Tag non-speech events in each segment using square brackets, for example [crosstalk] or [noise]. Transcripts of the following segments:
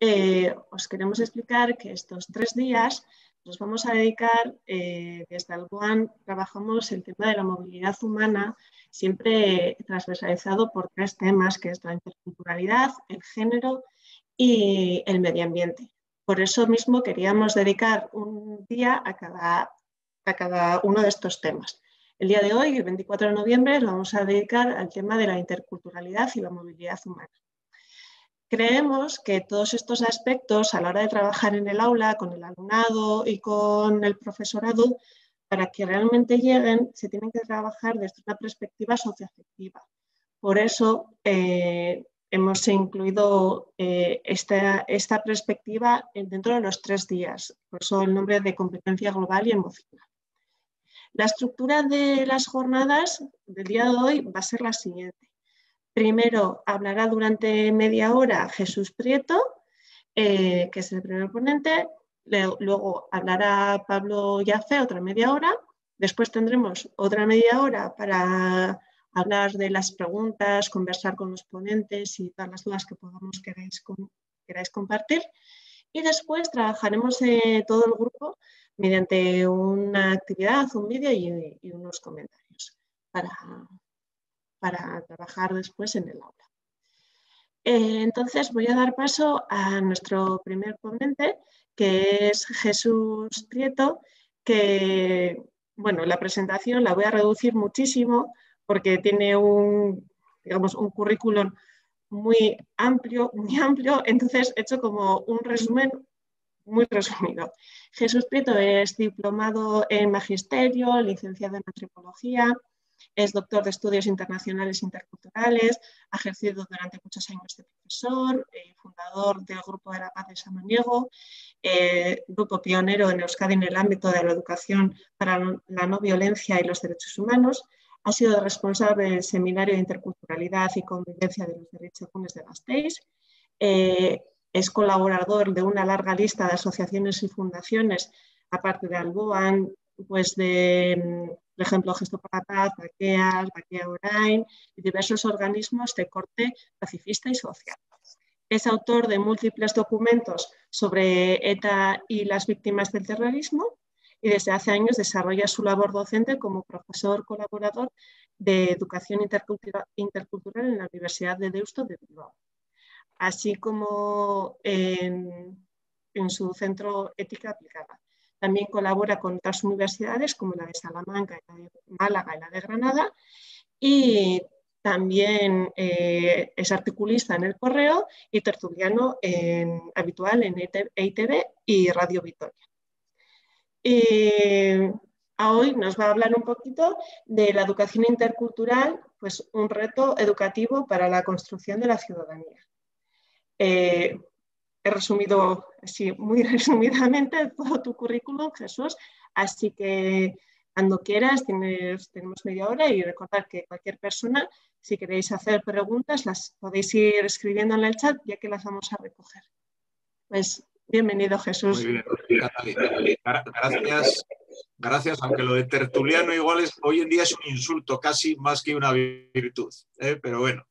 Eh, os queremos explicar que estos tres días nos vamos a dedicar, eh, desde el trabajamos el tema de la movilidad humana, siempre transversalizado por tres temas, que es la interculturalidad, el género y el medio ambiente. Por eso mismo queríamos dedicar un día a cada, a cada uno de estos temas. El día de hoy, el 24 de noviembre, lo vamos a dedicar al tema de la interculturalidad y la movilidad humana. Creemos que todos estos aspectos a la hora de trabajar en el aula, con el alumnado y con el profesorado, para que realmente lleguen, se tienen que trabajar desde una perspectiva socioafectiva. Por eso eh, hemos incluido eh, esta, esta perspectiva dentro de los tres días, por eso el nombre de competencia global y emocional. La estructura de las jornadas del día de hoy va a ser la siguiente. Primero hablará durante media hora Jesús Prieto, eh, que es el primer ponente. luego hablará Pablo Yace otra media hora. Después tendremos otra media hora para hablar de las preguntas, conversar con los ponentes y todas las dudas que podamos queráis, queráis compartir. Y después trabajaremos eh, todo el grupo mediante una actividad, un vídeo y, y unos comentarios para para trabajar después en el aula. Eh, entonces voy a dar paso a nuestro primer ponente, que es Jesús Prieto, que, bueno, la presentación la voy a reducir muchísimo porque tiene un, digamos, un currículum muy amplio, muy amplio, entonces he hecho como un resumen muy resumido. Jesús Prieto es diplomado en magisterio, licenciado en antropología, es doctor de Estudios Internacionales Interculturales, ha ejercido durante muchos años de profesor, eh, fundador del Grupo de la Paz de Samaniego, eh, grupo pionero en Euskadi en el ámbito de la educación para la no violencia y los derechos humanos. Ha sido responsable del Seminario de Interculturalidad y Convivencia de los Derechos Comunes de Gasteiz. Eh, es colaborador de una larga lista de asociaciones y fundaciones, aparte de Alboan, pues de mm, por ejemplo, Gesto para la Paz, Baqueas, Baquea Orain y diversos organismos de corte pacifista y social. Es autor de múltiples documentos sobre ETA y las víctimas del terrorismo y desde hace años desarrolla su labor docente como profesor colaborador de Educación Intercultural en la Universidad de Deusto de Bilbao, así como en su centro Ética Aplicada. También colabora con otras universidades como la de Salamanca, la de Málaga y la de Granada. Y también eh, es articulista en El Correo y tertuliano habitual en EITB e y Radio Vitoria. hoy nos va a hablar un poquito de la educación intercultural, pues un reto educativo para la construcción de la ciudadanía. Eh, he resumido así muy [laughs] resumidamente todo tu currículum, Jesús. Así que cuando quieras, tienes, tenemos media hora y recordar que cualquier persona, si queréis hacer preguntas, las podéis ir escribiendo en el chat ya que las vamos a recoger. Pues bienvenido, Jesús. Muy bien. Gracias. Gracias, aunque lo de tertuliano igual es, hoy en día es un insulto casi más que una virtud, ¿eh? pero bueno.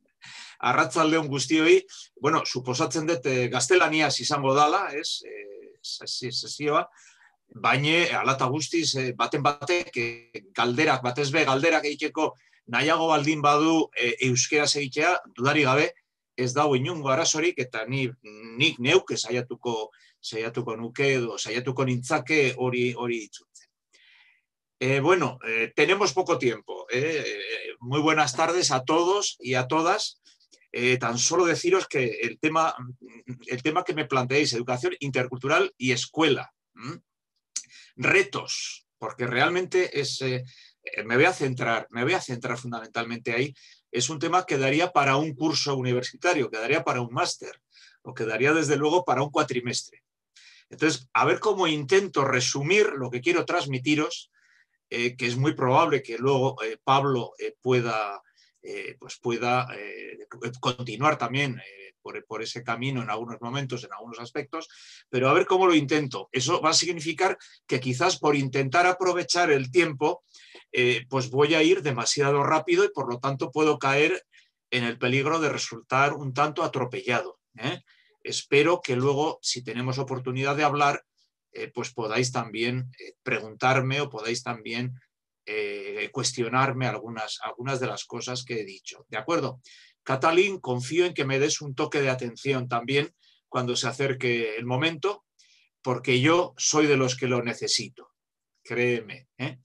arratzaldeon guztioi, bueno, suposatzen dut eh, gaztelaniaz izango dala, ez, eh, sesioa, baina eh, alata guztiz eh, baten batek eh, galderak, batez be galderak egiteko nahiago baldin badu eh, euskera egitea, dudari gabe, ez dago inungo arazorik eta ni, nik neuke saiatuko saiatuko nuke edo saiatuko nintzake hori hori itzutzen. Eh, bueno, tenemos poco tiempo. Eh, muy buenas tardes a todos y a todas. Eh, tan solo deciros que el tema, el tema que me planteáis, educación intercultural y escuela, retos, porque realmente eh, me, voy a centrar, me voy a centrar fundamentalmente ahí, es un tema que daría para un curso universitario, que daría para un máster o que daría desde luego para un cuatrimestre. Entonces, a ver cómo intento resumir lo que quiero transmitiros, eh, que es muy probable que luego Pablo pueda eh, pues pueda eh, continuar también eh, por, por, ese camino en algunos momentos, en algunos aspectos, pero a ver cómo lo intento. Eso va a significar que quizás por intentar aprovechar el tiempo, pues voy a ir demasiado rápido y por lo tanto puedo caer en el peligro de resultar un tanto atropellado. Espero que luego, si tenemos oportunidad de hablar, pues podáis también preguntarme o podáis también eh, cuestionarme algunas, algunas de las cosas que he dicho. ¿De acuerdo? Catalín, confío en que me des un toque de atención también cuando se acerque el momento, porque yo soy de los que lo necesito, créeme. ¿eh?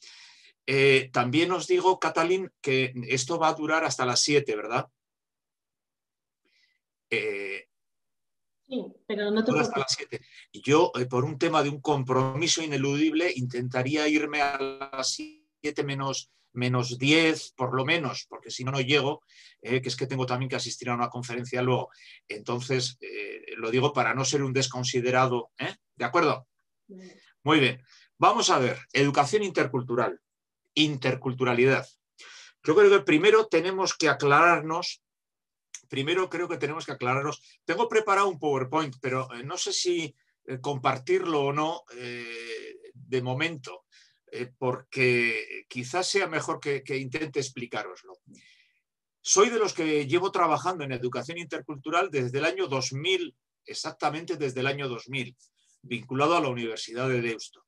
Eh, también os digo, Catalín, que esto va a durar hasta las 7, ¿verdad? sí, pero no te hasta las Yo, por un tema de un compromiso ineludible, intentaría irme a las 7 7 menos, menos 10, por lo menos, porque si no, no llego, eh, que es que tengo también que asistir a una conferencia luego. Entonces, eh, lo digo para no ser un desconsiderado. ¿eh? ¿De acuerdo? Muy bien. Vamos a ver, educación intercultural, interculturalidad. Yo creo que primero tenemos que aclararnos primero creo que tenemos que aclararnos. Tengo preparado un PowerPoint, pero no sé si compartirlo o no de momento. Eh, porque quizás sea mejor que, intente explicaroslo. Soy de los que llevo trabajando en educación intercultural desde el año 2000, exactamente desde el año 2000, vinculado a la Universidad de Deusto.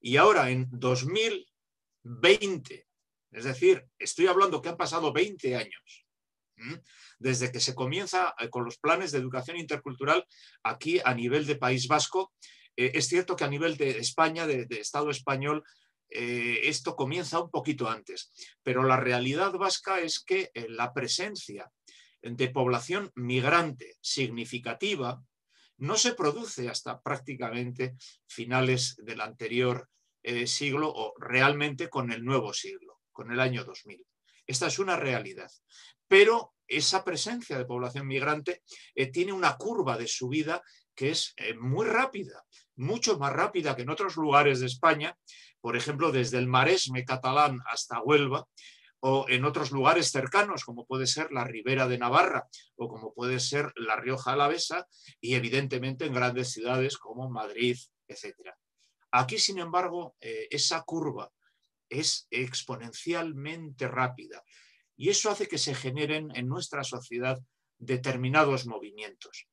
Y ahora en 2020, es decir, estoy hablando que han pasado 20 años desde que se comienza eh, con los planes de educación intercultural aquí a nivel de País Vasco eh, es cierto que a nivel de España, de, Estado español, eh, esto comienza un poquito antes, pero la realidad vasca es que eh, la presencia de población migrante significativa no se produce hasta prácticamente finales del anterior siglo o realmente con el nuevo siglo, con el año 2000. Esta es una realidad. Pero esa presencia de población migrante tiene una curva de subida que es eh, muy rápida, mucho más rápida que en otros lugares de España, por ejemplo, desde el Maresme catalán hasta Huelva, o en otros lugares cercanos, como puede ser la Ribera de Navarra o como puede ser la Rioja Alavesa, y evidentemente en grandes ciudades como Madrid, etc. Aquí, sin embargo, eh, esa curva es exponencialmente rápida y eso hace que se generen en nuestra sociedad determinados movimientos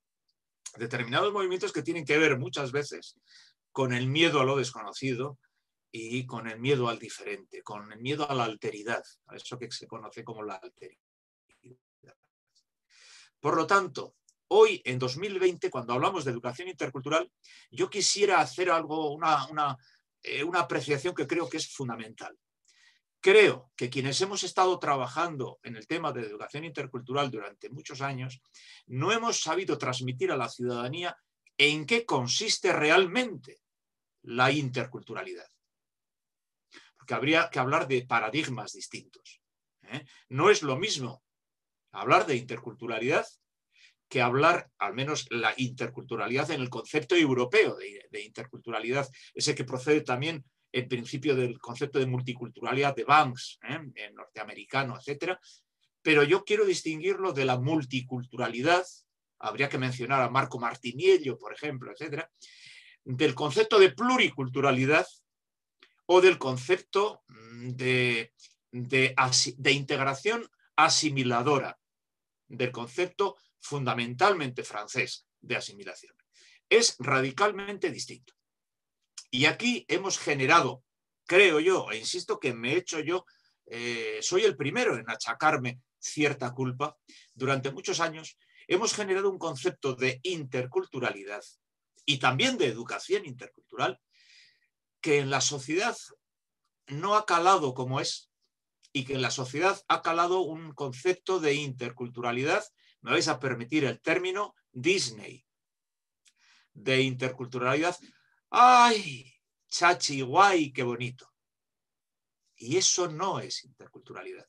determinados movimientos que tienen que ver muchas veces con el miedo a lo desconocido y con el miedo al diferente, con el miedo a la alteridad, a eso que se conoce como la alteridad. Por lo tanto, hoy en 2020, cuando hablamos de educación intercultural, yo quisiera hacer algo, una, una eh, apreciación que creo que es fundamental creo que quienes hemos estado trabajando en el tema de educación intercultural durante muchos años, no hemos sabido transmitir a la ciudadanía en qué consiste realmente la interculturalidad. Porque habría que hablar de paradigmas distintos. ¿eh? No es lo mismo hablar de interculturalidad que hablar, al menos la interculturalidad en el concepto europeo de, de interculturalidad, ese que procede también el principio del concepto de multiculturalidad de Banks, ¿eh? norteamericano, etc. Pero yo quiero distinguirlo de la multiculturalidad, habría que mencionar a Marco Martiniello, por ejemplo, etc., del concepto de pluriculturalidad o del concepto mm, de, de integración asimiladora, del concepto fundamentalmente francés de asimilación. Es radicalmente distinto. Y aquí hemos generado, creo yo, e insisto que me he hecho yo, eh, soy el primero en achacarme cierta culpa, durante muchos años hemos generado un concepto de interculturalidad y también de educación intercultural que en la sociedad no ha calado como es y que en la sociedad ha calado un concepto de interculturalidad, me vais a permitir el término Disney, de interculturalidad ¡Ay! Chachi, guay, qué bonito. Y eso no es interculturalidad.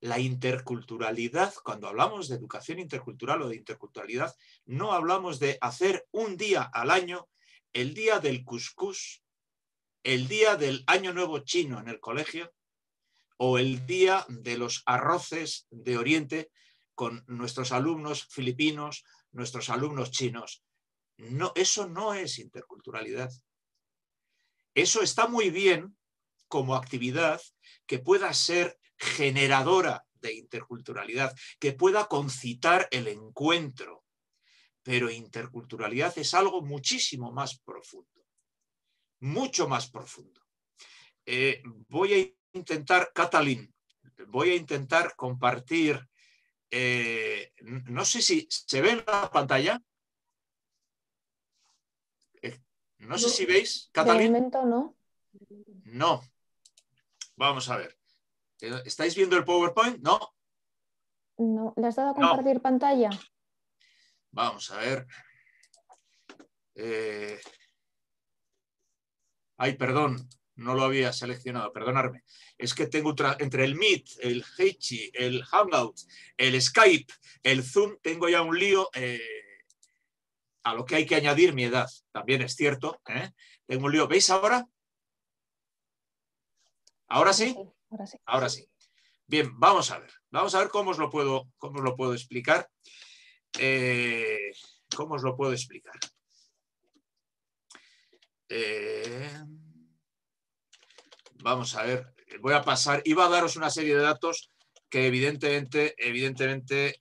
La interculturalidad, cuando hablamos de educación intercultural o de interculturalidad, no hablamos de hacer un día al año el día del cuscús, el día del año nuevo chino en el colegio o el día de los arroces de Oriente con nuestros alumnos filipinos, nuestros alumnos chinos eso no es interculturalidad. Eso está muy bien como actividad que pueda ser generadora de interculturalidad, que pueda concitar el encuentro. Pero interculturalidad es algo muchísimo más profundo, mucho más profundo. Eh, voy a intentar, Catalín, voy a intentar compartir, eh, no sé si se ve en la pantalla. No sé si veis, Catalina. momento no. No. Vamos a ver. Eh, ¿Estáis viendo el PowerPoint? No. No. ¿Le has dado a compartir pantalla? Vamos a ver. Eh, ay, perdón, no lo había seleccionado, perdonarme. Es que tengo entre el Meet, el Heichi, el Hangout, el Skype, el Zoom, tengo ya un lío. Eh, a lo que hay que añadir mi edad. También es cierto. ¿eh? Tengo un lío. ¿Veis ahora? ¿Ahora sí? Ahora sí. Bien, vamos a ver. Vamos a ver cómo os lo puedo, cómo lo puedo explicar. Eh, ¿Cómo os lo puedo explicar? Eh, vamos a ver. Voy a pasar. Iba a daros una serie de datos que evidentemente, evidentemente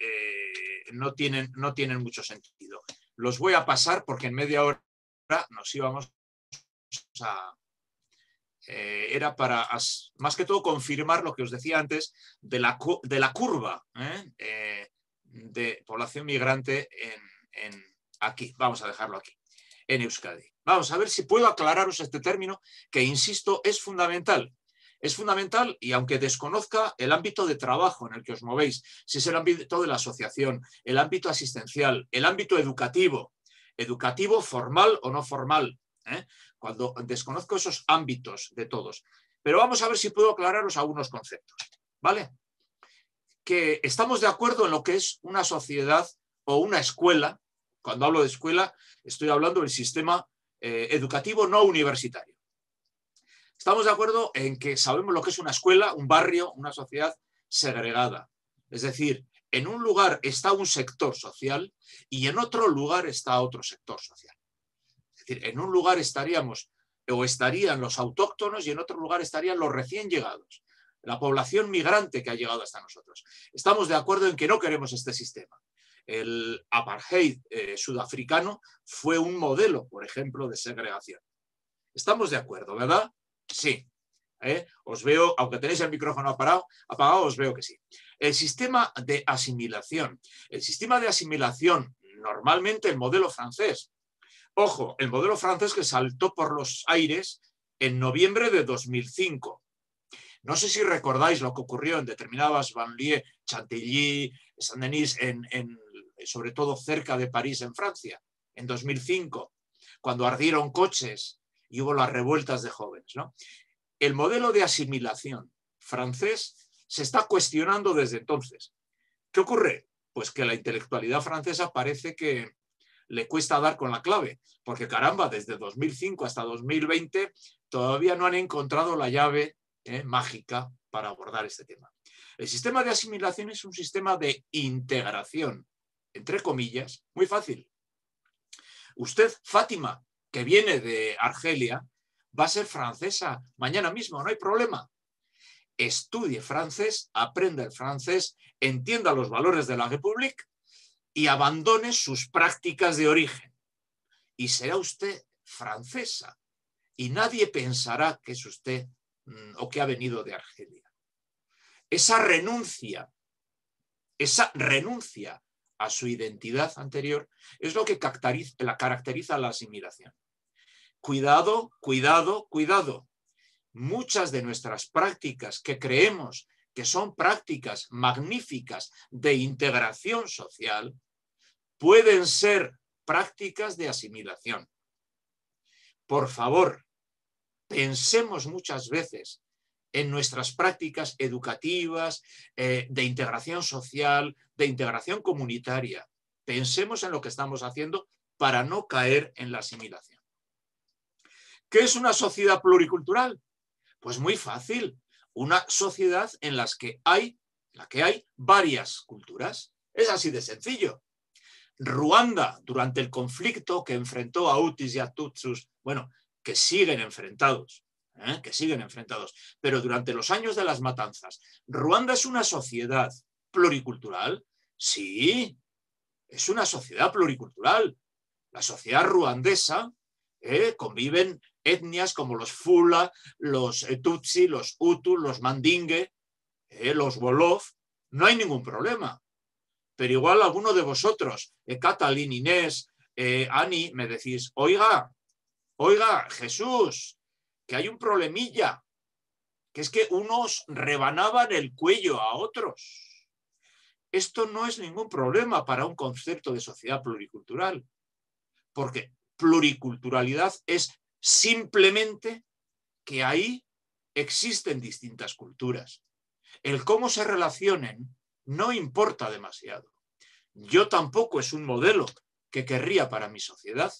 no, tienen, no tienen mucho sentido los voy a pasar porque en media hora nos íbamos a... Eh, era para, más que todo, confirmar lo que os decía antes de la, de la curva ¿eh? Eh, de población migrante en, aquí. Vamos a dejarlo aquí, en Euskadi. Vamos a ver si puedo aclararos este término que, insisto, es fundamental. Es fundamental y aunque desconozca el ámbito de trabajo en el que os movéis, si es el ámbito de la asociación, el ámbito asistencial, el ámbito educativo, educativo formal o no formal, ¿eh? cuando desconozco esos ámbitos de todos. Pero vamos a ver si puedo aclararos algunos conceptos, ¿vale? Que estamos de acuerdo en lo que es una sociedad o una escuela, cuando hablo de escuela, estoy hablando del sistema eh, educativo no universitario. Estamos de acuerdo en que sabemos lo que es una escuela, un barrio, una sociedad segregada. Es decir, en un lugar está un sector social y en otro lugar está otro sector social. Es decir, en un lugar estaríamos o estarían los autóctonos y en otro lugar estarían los recién llegados, la población migrante que ha llegado hasta nosotros. Estamos de acuerdo en que no queremos este sistema. El apartheid eh, sudafricano fue un modelo, por ejemplo, de segregación. Estamos de acuerdo, ¿verdad? Sí. ¿eh? Os veo, aunque tenéis el micrófono apagado, apagado, os veo que sí. El sistema de asimilación. El sistema de asimilación, normalmente el modelo francés. Ojo, el modelo francés que saltó por los aires en noviembre de 2005. No sé si recordáis lo que ocurrió en determinadas banlieues, Chantilly, Saint-Denis, sobre todo cerca de París, en Francia, en 2005, cuando ardieron coches, y hubo las revueltas de jóvenes. ¿no? El modelo de asimilación francés se está cuestionando desde entonces. ¿Qué ocurre? Pues que la intelectualidad francesa parece que le cuesta dar con la clave, porque caramba, desde 2005 hasta 2020 todavía no han encontrado la llave ¿eh? mágica para abordar este tema. El sistema de asimilación es un sistema de integración, entre comillas, muy fácil. Usted, Fátima, que viene de Argelia, va a ser francesa mañana mismo, no hay problema. Estudie francés, aprenda el francés, entienda los valores de la República y abandone sus prácticas de origen. Y será usted francesa y nadie pensará que es usted mm, o que ha venido de Argelia. Esa renuncia, esa renuncia a su identidad anterior, es lo que caracteriza, la caracteriza la asimilación. Cuidado, cuidado, cuidado. Muchas de nuestras prácticas que creemos que son prácticas magníficas de integración social, pueden ser prácticas de asimilación. Por favor, pensemos muchas veces en nuestras prácticas educativas, eh, de integración social, de integración comunitaria. Pensemos en lo que estamos haciendo para no caer en la asimilación. ¿Qué es una sociedad pluricultural? Pues muy fácil, una sociedad en que hay, la que hay varias culturas. Es así de sencillo. Ruanda, durante el conflicto que enfrentó a Utis y a Tutsus, bueno, que siguen enfrentados, ¿eh? que siguen enfrentados. Pero durante los años de las matanzas, Ruanda es una sociedad pluricultural, sí, es una sociedad pluricultural. La sociedad ruandesa ¿eh? conviven etnias como los Fula, los eh, Tutsi, los Utu, los Mandingue, los Wolof. No hay ningún problema. Pero igual alguno de vosotros, eh, Catalín, Inés, Ani, me decís, oiga, oiga, Jesús, que hay un problemilla, que es que unos rebanaban el cuello a otros. Esto no es ningún problema para un concepto de sociedad pluricultural, porque pluriculturalidad es simplemente que ahí existen distintas culturas. El cómo se relacionen no importa demasiado. Yo tampoco es un modelo que querría para mi sociedad,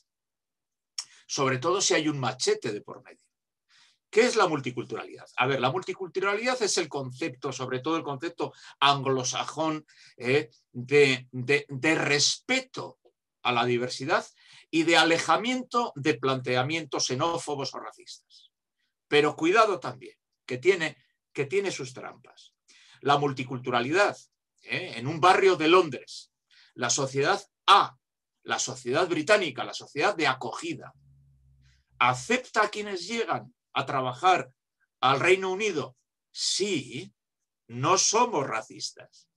sobre todo si hay un machete de por medio. ¿Qué es la multiculturalidad? A ver, la multiculturalidad es el concepto, sobre todo el concepto anglosajón, eh, de, respeto a la diversidad y de alejamiento de planteamientos xenófobos o racistas. Pero cuidado también, que tiene, que tiene sus trampas. La multiculturalidad, eh, en un barrio de Londres, la sociedad A, la sociedad británica, la sociedad de acogida, acepta a quienes llegan, a trabajar al Reino Unido? Sí, no somos racistas.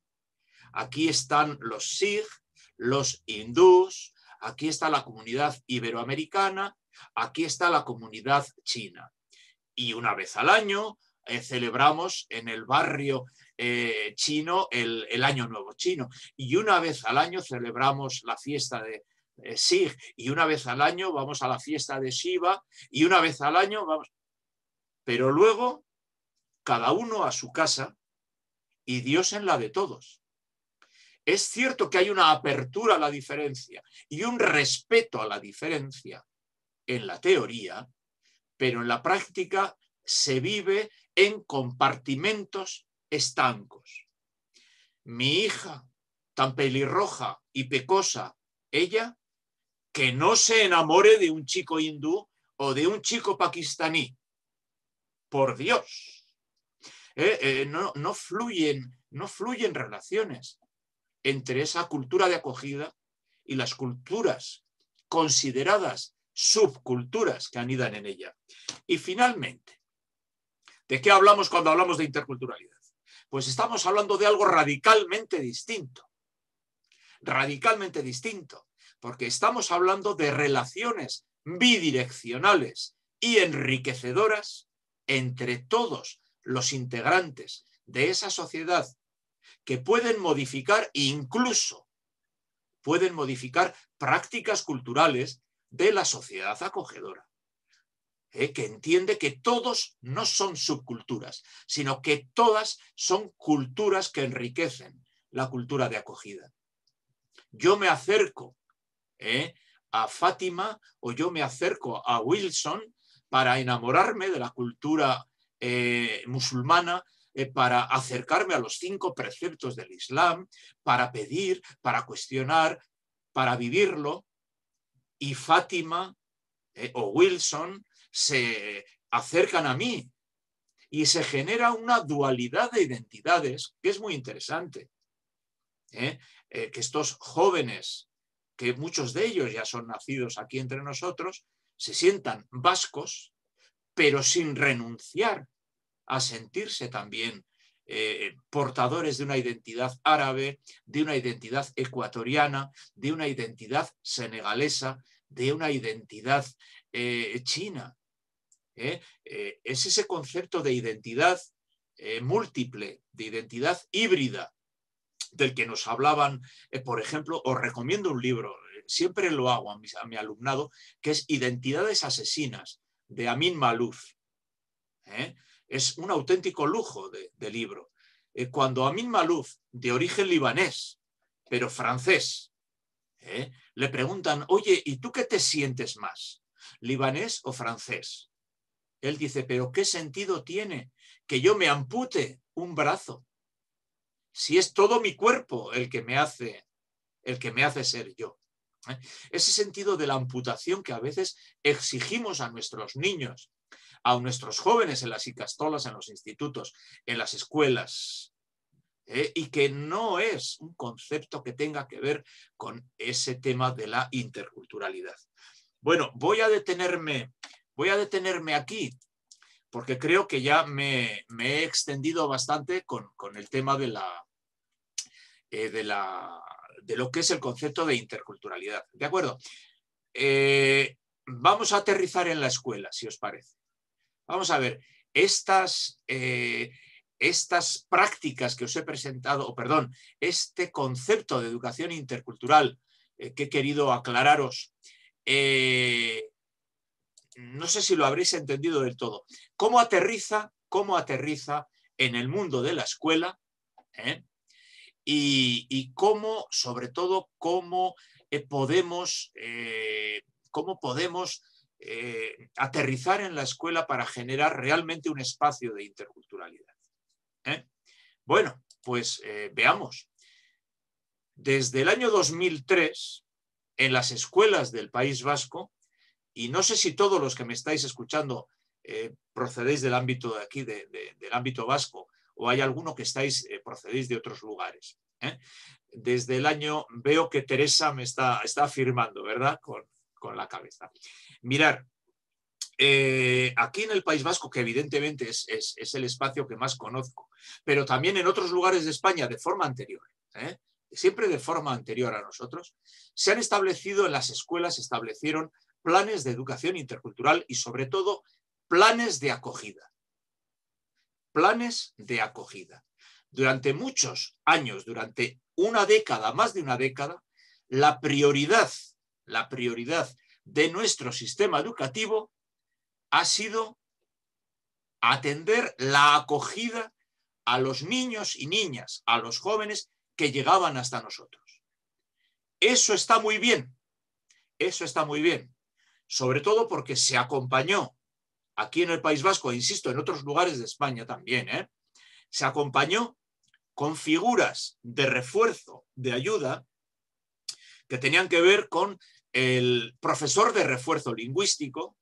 Aquí están los SIG, los hindús, aquí está la comunidad iberoamericana, aquí está la comunidad china. Y una vez al año eh, celebramos en el barrio eh, chino el, Año Nuevo Chino. Y una vez al año celebramos la fiesta de eh, Y una vez al año vamos a la fiesta de Shiva. Y una vez al año vamos. Pero luego, cada uno a su casa y Dios en la de todos. Es cierto que hay una apertura a la diferencia y un respeto a la diferencia en la teoría, pero en la práctica se vive en compartimentos estancos. Mi hija, tan pelirroja y pecosa, ella, que no se enamore de un chico hindú o de un chico pakistaní, por Dios. Eh, eh, no, fluyen, no fluyen relaciones entre esa cultura de acogida y las culturas consideradas subculturas que anidan en ella. Y finalmente, ¿de qué hablamos cuando hablamos de interculturalidad? Pues estamos hablando de algo radicalmente distinto. Radicalmente distinto, porque estamos hablando de relaciones bidireccionales y enriquecedoras entre todos los integrantes de esa sociedad que pueden modificar incluso, pueden modificar prácticas culturales de la sociedad acogedora, ¿eh? que entiende que todos no son subculturas, sino que todas son culturas que enriquecen la cultura de acogida. Yo me acerco ¿eh? a Fátima o yo me acerco a Wilson para enamorarme de la cultura eh, musulmana, eh, para acercarme a los cinco preceptos del Islam, para pedir, para cuestionar, para vivirlo. Y Fátima eh, o Wilson se acercan a mí y se genera una dualidad de identidades que es muy interesante. que estos jóvenes, que muchos de ellos ya son nacidos aquí entre nosotros, se sientan vascos, pero sin renunciar a sentirse también eh, portadores de una identidad árabe, de una identidad ecuatoriana, de una identidad senegalesa, de una identidad eh, china. ¿eh? es ese concepto de identidad múltiple, de identidad híbrida, del que nos hablaban, por ejemplo, os recomiendo un libro, siempre lo hago a, mi alumnado, que es Identidades Asesinas, de Amin Malouf. ¿eh? Es un auténtico lujo de, libro. Eh, cuando Amin Malouf, de origen libanés, pero francés, ¿eh? le preguntan, oye, ¿y tú qué te sientes más? ¿Libanés o francés? Él dice, pero ¿qué sentido tiene que yo me ampute un brazo? Si es todo mi cuerpo el que me hace, el que me hace ser yo. ¿eh? Ese sentido de la amputación que a veces exigimos a nuestros niños, a nuestros jóvenes en las icastolas, en los institutos, en las escuelas, ¿eh? y que no es un concepto que tenga que ver con ese tema de la interculturalidad. Bueno, voy a detenerme, voy a detenerme aquí porque creo que ya me, he extendido bastante con, el tema de la, eh, de la de lo que es el concepto de interculturalidad. ¿De acuerdo? Eh, vamos a aterrizar en la escuela, si os parece. Vamos a ver, estas, eh, estas prácticas que os he presentado, o perdón, este concepto de educación intercultural eh, que he querido aclararos, no sé si lo habréis entendido del todo. ¿Cómo aterriza, cómo aterriza en el mundo de la escuela? ¿Eh? y, cómo, sobre todo, cómo eh, podemos, eh, cómo podemos eh, aterrizar en la escuela para generar realmente un espacio de interculturalidad. Bueno, pues veamos. Desde el año 2003, en las escuelas del País Vasco, y no sé si todos los que me estáis escuchando procedéis del ámbito de aquí, del ámbito vasco, o hay alguno que estáis, eh, procedéis de otros lugares. ¿eh? Desde el año veo que Teresa me está, está afirmando, ¿verdad? Con, la cabeza. Mirar, eh, aquí en el País Vasco, que evidentemente es, el espacio que más conozco, pero también en otros lugares de España de forma anterior, siempre de forma anterior a nosotros, se han establecido en las escuelas, se establecieron planes de educación intercultural y sobre todo planes de acogida planes de acogida. Durante muchos años, durante una década, más de una década, la prioridad, la prioridad de nuestro sistema educativo ha sido atender la acogida a los niños y niñas, a los jóvenes que llegaban hasta nosotros. Eso está muy bien, eso está muy bien, sobre todo porque se acompañó aquí en el País Vasco, e insisto, en otros lugares de España también, ¿eh? se acompañó con figuras de refuerzo, de ayuda, que tenían que ver con el profesor de refuerzo lingüístico,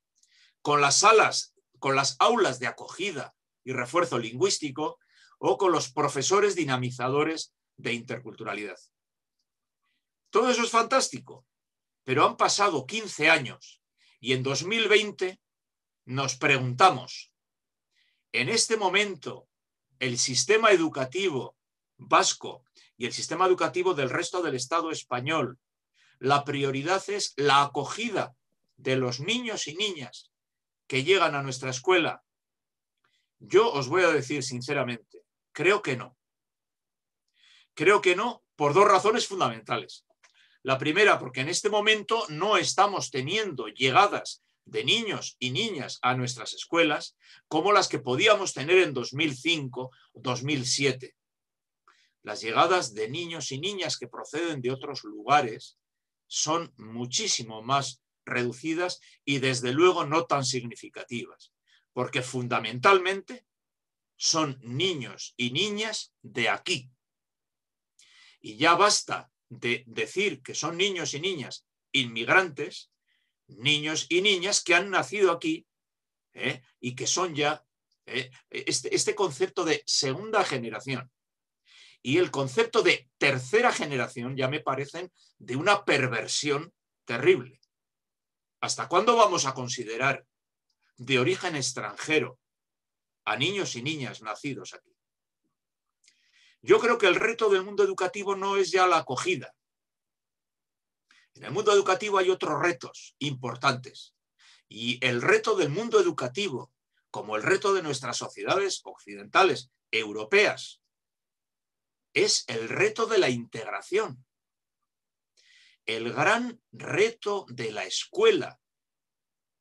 con las salas, con las aulas de acogida y refuerzo lingüístico, o con los profesores dinamizadores de interculturalidad. Todo eso es fantástico, pero han pasado 15 años y en 2020 nos preguntamos, en este momento, el sistema educativo vasco y el sistema educativo del resto del Estado español, la prioridad es la acogida de los niños y niñas que llegan a nuestra escuela. Yo os voy a decir sinceramente, creo que no. Creo que no por dos razones fundamentales. La primera, porque en este momento no estamos teniendo llegadas de niños y niñas a nuestras escuelas como las que podíamos tener en 2005, 2007. Las llegadas de niños y niñas que proceden de otros lugares son muchísimo más reducidas y desde luego no tan significativas, porque fundamentalmente son niños y niñas de aquí. Y ya basta de decir que son niños y niñas inmigrantes niños y niñas que han nacido aquí ¿eh? y que son ya ¿eh? este, este concepto de segunda generación y el concepto de tercera generación ya me parecen de una perversión terrible. ¿Hasta cuándo vamos a considerar de origen extranjero a niños y niñas nacidos aquí? Yo creo que el reto del mundo educativo no es ya la acogida, en el mundo educativo hay otros retos importantes. Y el reto del mundo educativo, como el reto de nuestras sociedades occidentales, europeas, es el reto de la integración. El gran reto de la escuela,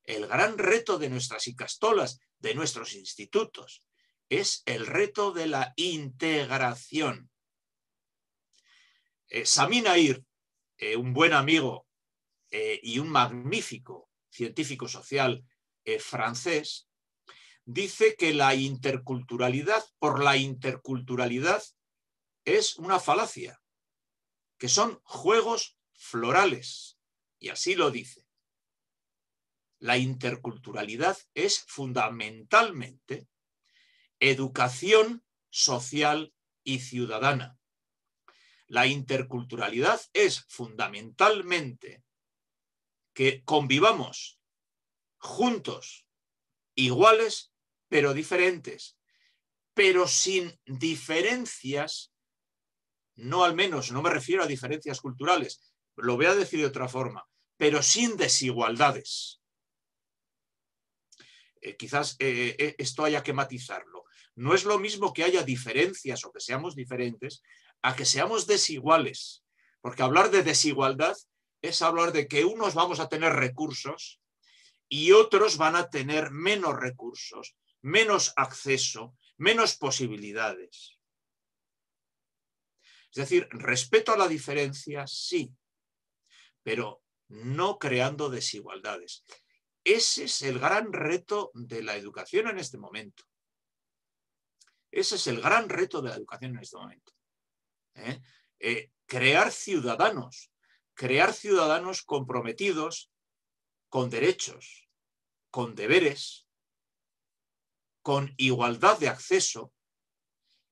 el gran reto de nuestras icastolas, de nuestros institutos, es el reto de la integración. Eh, Samina Ir, eh, un buen amigo eh, y un magnífico científico social eh, francés, dice que la interculturalidad por la interculturalidad es una falacia, que son juegos florales. Y así lo dice. La interculturalidad es fundamentalmente educación social y ciudadana. La interculturalidad es fundamentalmente que convivamos juntos, iguales, pero diferentes, pero sin diferencias, no al menos, no me refiero a diferencias culturales, lo voy a decir de otra forma, pero sin desigualdades. Eh, quizás eh, eh, esto haya que matizarlo. No es lo mismo que haya diferencias o que seamos diferentes a que seamos desiguales, porque hablar de desigualdad es hablar de que unos vamos a tener recursos y otros van a tener menos recursos, menos acceso, menos posibilidades. Es decir, respeto a la diferencia, sí, pero no creando desigualdades. Ese es el gran reto de la educación en este momento. Ese es el gran reto de la educación en este momento. ¿eh? Eh, crear ciudadanos, crear ciudadanos comprometidos con derechos, con deberes, con igualdad de acceso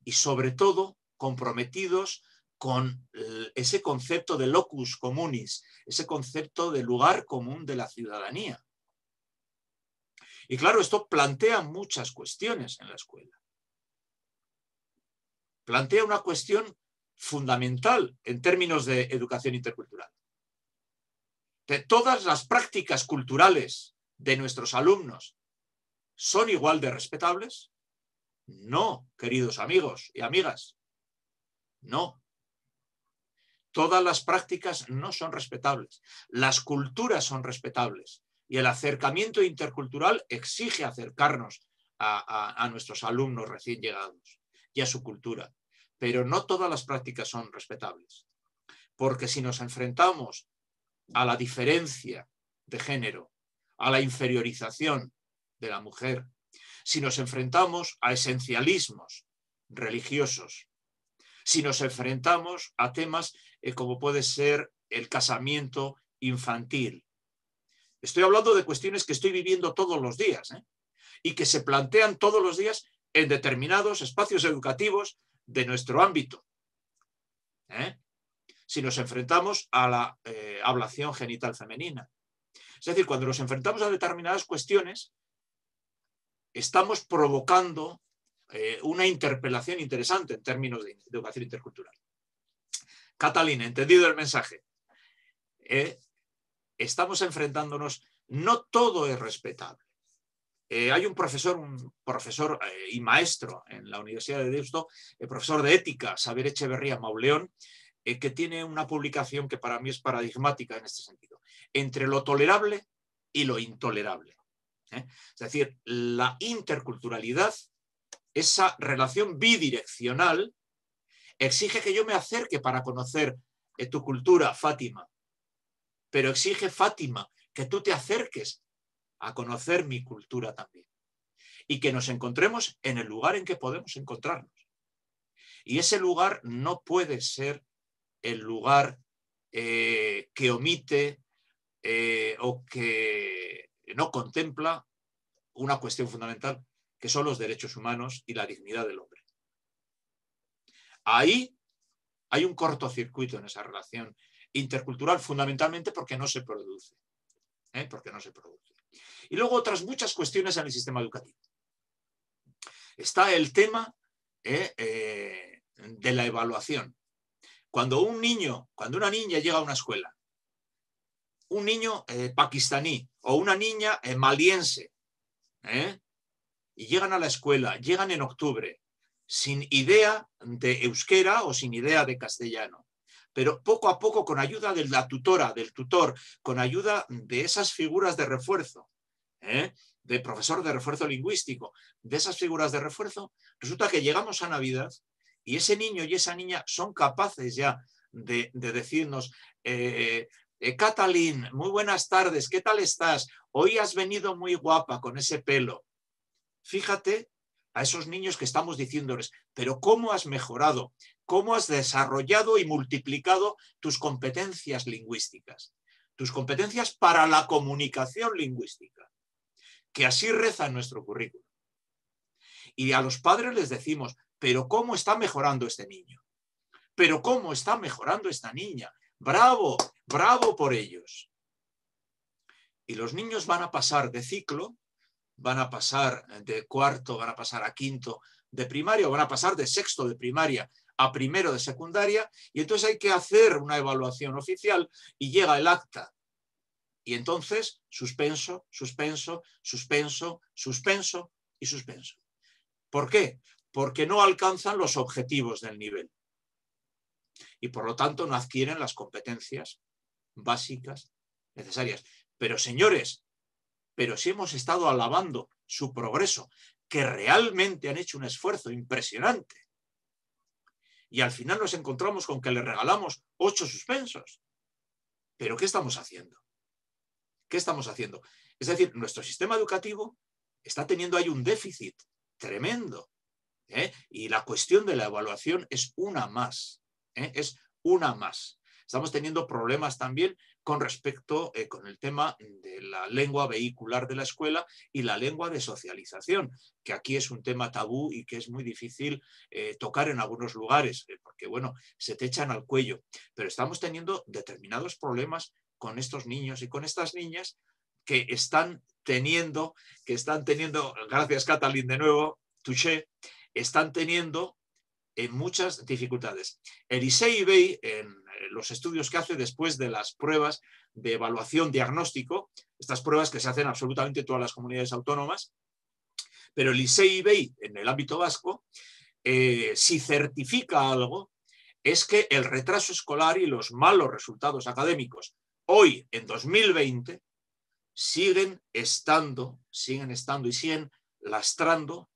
y sobre todo comprometidos con ese concepto de locus communis, ese concepto de lugar común de la ciudadanía. Y claro, esto plantea muchas cuestiones en la escuela. Plantea una cuestión fundamental en términos de educación intercultural. De todas las prácticas culturales de nuestros alumnos son igual de respetables? No, queridos amigos y amigas. No. Todas las prácticas no son respetables. Las culturas son respetables. Y el acercamiento intercultural exige acercarnos a nuestros alumnos recién llegados y a su cultura pero no todas las prácticas son respetables. Porque si nos enfrentamos a la diferencia de género, a la inferiorización de la mujer, si nos enfrentamos a esencialismos religiosos, si nos enfrentamos a temas eh, como puede ser el casamiento infantil. Estoy hablando de cuestiones que estoy viviendo todos los días ¿eh? y que se plantean todos los días en determinados espacios educativos de nuestro ámbito. ¿eh? Si nos enfrentamos a la eh, ablación genital femenina. Es decir, cuando nos enfrentamos a determinadas cuestiones, estamos provocando eh, una interpelación interesante en términos de educación intercultural. Catalina, entendido el mensaje. estamos enfrentándonos, no todo es respetable eh, hay un profesor, un profesor eh, y maestro en la Universidad de Deusto, el profesor de ética, Saber Echeverría Mauleón, eh, que tiene una publicación que para mí es paradigmática en este sentido, entre lo tolerable y lo intolerable. Es decir, la interculturalidad, esa relación bidireccional, exige que yo me acerque para conocer tu cultura, Fátima, pero exige, Fátima, que tú te acerques a conocer mi cultura también. Y que nos encontremos en el lugar en que podemos encontrarnos. Y ese lugar no puede ser el lugar eh, que omite eh, o que no contempla una cuestión fundamental, que son los derechos humanos y la dignidad del hombre. Ahí hay un cortocircuito en esa relación intercultural, fundamentalmente porque no se produce. ¿eh? Porque no se produce. Y luego otras muchas cuestiones en el sistema educativo. Está el tema eh, eh, de la evaluación. Cuando un niño, cuando una niña llega a una escuela, un niño eh, pakistaní o una niña maliense, y llegan a la escuela, llegan en octubre, sin idea de euskera o sin idea de castellano, pero poco a poco con ayuda de la tutora, del tutor, con ayuda de esas figuras de refuerzo, ¿eh? de profesor de refuerzo lingüístico, de esas figuras de refuerzo, resulta que llegamos a Navidad y ese niño y esa niña son capaces ya de, decirnos, eh, eh, Catalín, muy buenas tardes, ¿qué tal estás? Hoy has venido muy guapa con ese pelo. Fíjate a esos niños que estamos diciéndoles, pero ¿cómo has mejorado? ¿Cómo has desarrollado y multiplicado tus competencias lingüísticas? Tus competencias para la comunicación lingüística, que así reza en nuestro currículo. Y a los padres les decimos, pero ¿cómo está mejorando este niño? Pero ¿cómo está mejorando esta niña? Bravo, bravo por ellos. Y los niños van a pasar de ciclo van a pasar de cuarto, van a pasar a quinto de primaria, o van a pasar de sexto de primaria a primero de secundaria, y entonces hay que hacer una evaluación oficial y llega el acta. Y entonces, suspenso, suspenso, suspenso, suspenso y suspenso. ¿Por qué? Porque no alcanzan los objetivos del nivel. Y por lo tanto no adquieren las competencias básicas necesarias. Pero señores, pero sí hemos estado alabando su progreso, que realmente han hecho un esfuerzo impresionante. Y al final nos encontramos con que le regalamos ocho suspensos. Pero ¿qué estamos haciendo? ¿Qué estamos haciendo? Es decir, nuestro sistema educativo está teniendo ahí un déficit tremendo. ¿eh? Y la cuestión de la evaluación es una más. ¿eh? Es una más. Estamos teniendo problemas también con respecto eh, con el tema de la lengua vehicular de la escuela y la lengua de socialización, que aquí es un tema tabú y que es muy difícil eh, tocar en algunos lugares, eh, porque bueno, se te echan al cuello. Pero estamos teniendo determinados problemas con estos niños y con estas niñas que están teniendo, que están teniendo, gracias Catalín de nuevo, Touché, están teniendo en muchas dificultades. isei BEI, en los estudios que hace después de las pruebas de evaluación diagnóstico, estas pruebas que se hacen absolutamente todas las comunidades autónomas, pero Elisei BEI, en el ámbito vasco, eh, si certifica algo, es que el retraso escolar y los malos resultados académicos hoy, en 2020, siguen estando, siguen estando y siguen lastrando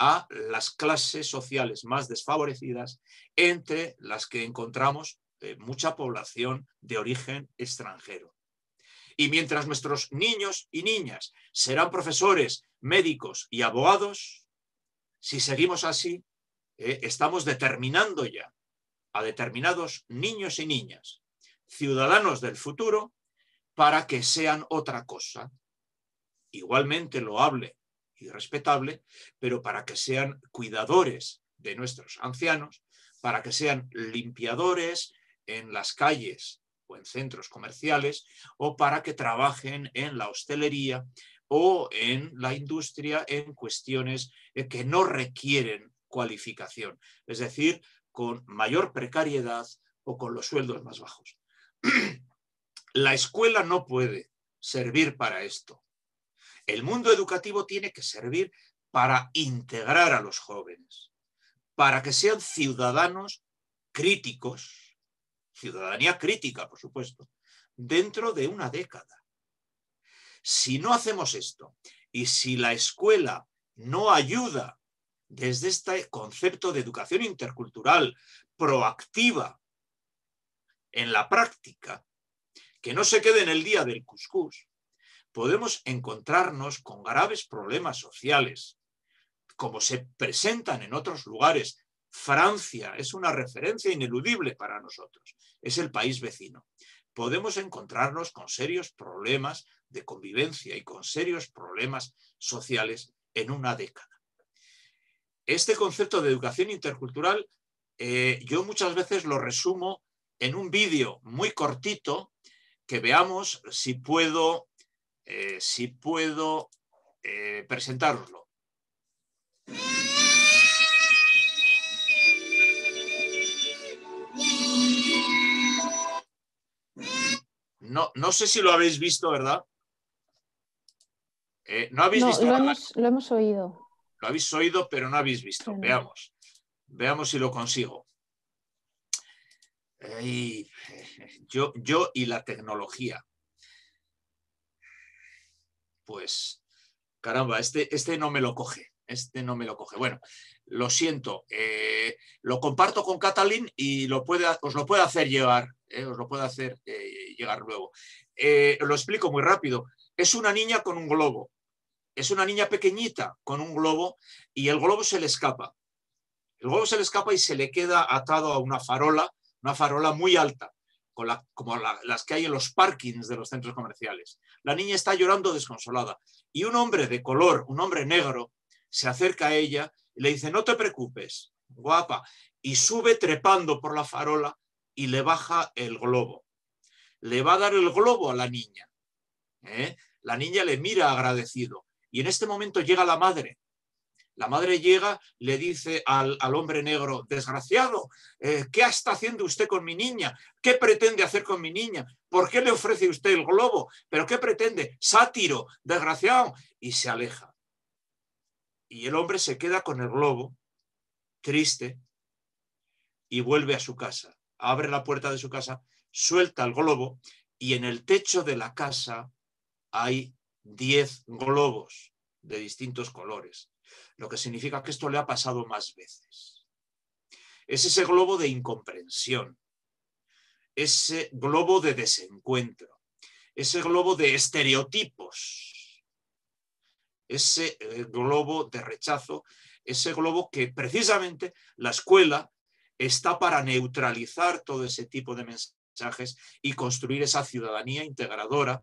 a las clases sociales más desfavorecidas, entre las que encontramos eh, mucha población de origen extranjero. Y mientras nuestros niños y niñas serán profesores, médicos y abogados, si seguimos así, eh, estamos determinando ya a determinados niños y niñas, ciudadanos del futuro, para que sean otra cosa. Igualmente lo hable y respetable, pero para que sean cuidadores de nuestros ancianos, para que sean limpiadores en las calles o en centros comerciales, o para que trabajen en la hostelería o en la industria en cuestiones eh, que no requieren cualificación, es decir, con mayor precariedad o con los sueldos más bajos. [clears throat] La escuela no puede servir para esto. El mundo educativo tiene que servir para integrar a los jóvenes, para que sean ciudadanos críticos, ciudadanía crítica, por supuesto, dentro de una década. Si no hacemos esto y si la escuela no ayuda desde este concepto de educación intercultural proactiva en la práctica, que no se quede en el día del cuscús, podemos encontrarnos con graves problemas sociales, como se presentan en otros lugares. Francia es una referencia ineludible para nosotros, es el país vecino. Podemos encontrarnos con serios problemas de convivencia y con serios problemas sociales en una década. Este concepto de educación intercultural eh, yo muchas veces lo resumo en un vídeo muy cortito que veamos si puedo eh, si puedo eh, presentarlo. No, no sé si lo habéis visto, ¿verdad? Eh, no habéis visto. Lo hemos, lo hemos, oído. Lo habéis oído, pero no habéis visto. Veamos. Veamos si lo consigo. yo, yo y la tecnología pues caramba, este, este, no me lo coge, este no me lo coge. Bueno, lo siento, eh, lo comparto con Catalín y lo os lo puede hacer llegar, eh, os lo puede hacer eh, llegar luego. lo explico muy rápido. Es una niña con un globo, es una niña pequeñita con un globo y el globo se le escapa. El globo se le escapa y se le queda atado a una farola, una farola muy alta, como las que hay en los parkings de los centros comerciales. La niña está llorando desconsolada. Y un hombre de color, un hombre negro, se acerca a ella y le dice, no te preocupes, guapa. Y sube trepando por la farola y le baja el globo. Le va a dar el globo a la niña. ¿eh? La niña le mira agradecido. Y en este momento llega la madre la madre llega, le dice al, hombre negro, desgraciado, eh, ¿qué está haciendo usted con mi niña? ¿Qué pretende hacer con mi niña? ¿Por qué le ofrece usted el globo? ¿Pero qué pretende? Sátiro, desgraciado. Y se aleja. Y el hombre se queda con el globo, triste, y vuelve a su casa. Abre la puerta de su casa, suelta el globo y en el techo de la casa hay diez globos de distintos colores lo que significa que esto le ha pasado más veces. Es ese globo de incomprensión, ese globo de desencuentro, ese globo de estereotipos, ese eh, globo de rechazo, ese globo que precisamente la escuela está para neutralizar todo ese tipo de mensajes y construir esa ciudadanía integradora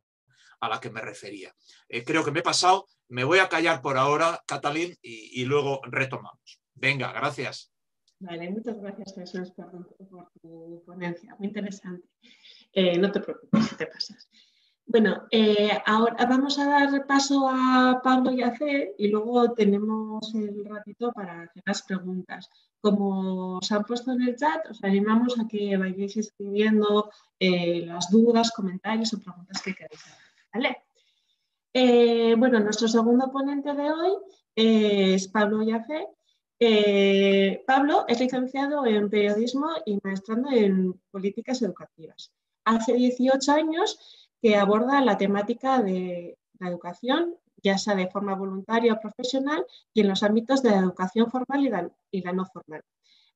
a la que me refería. Eh, creo que me he pasado, me voy a callar por ahora, Catalín, y, luego retomamos. Venga, gracias. Vale, muchas gracias Jesús por, tu ponencia, muy interesante. Eh, no te preocupes si te pasas. Bueno, eh, ahora vamos a dar paso a Pablo y a C y luego tenemos el ratito para hacer las preguntas. Como os han puesto en el chat, os animamos a que vayáis escribiendo las dudas, comentarios o preguntas que queráis hacer. Eh, bueno, nuestro segundo ponente de hoy es Pablo Yafé. Eh, Pablo es licenciado en periodismo y maestrando en políticas educativas. Hace 18 años que aborda la temática de la educación, ya sea de forma voluntaria o profesional, y en los ámbitos de la educación formal y la, la no formal.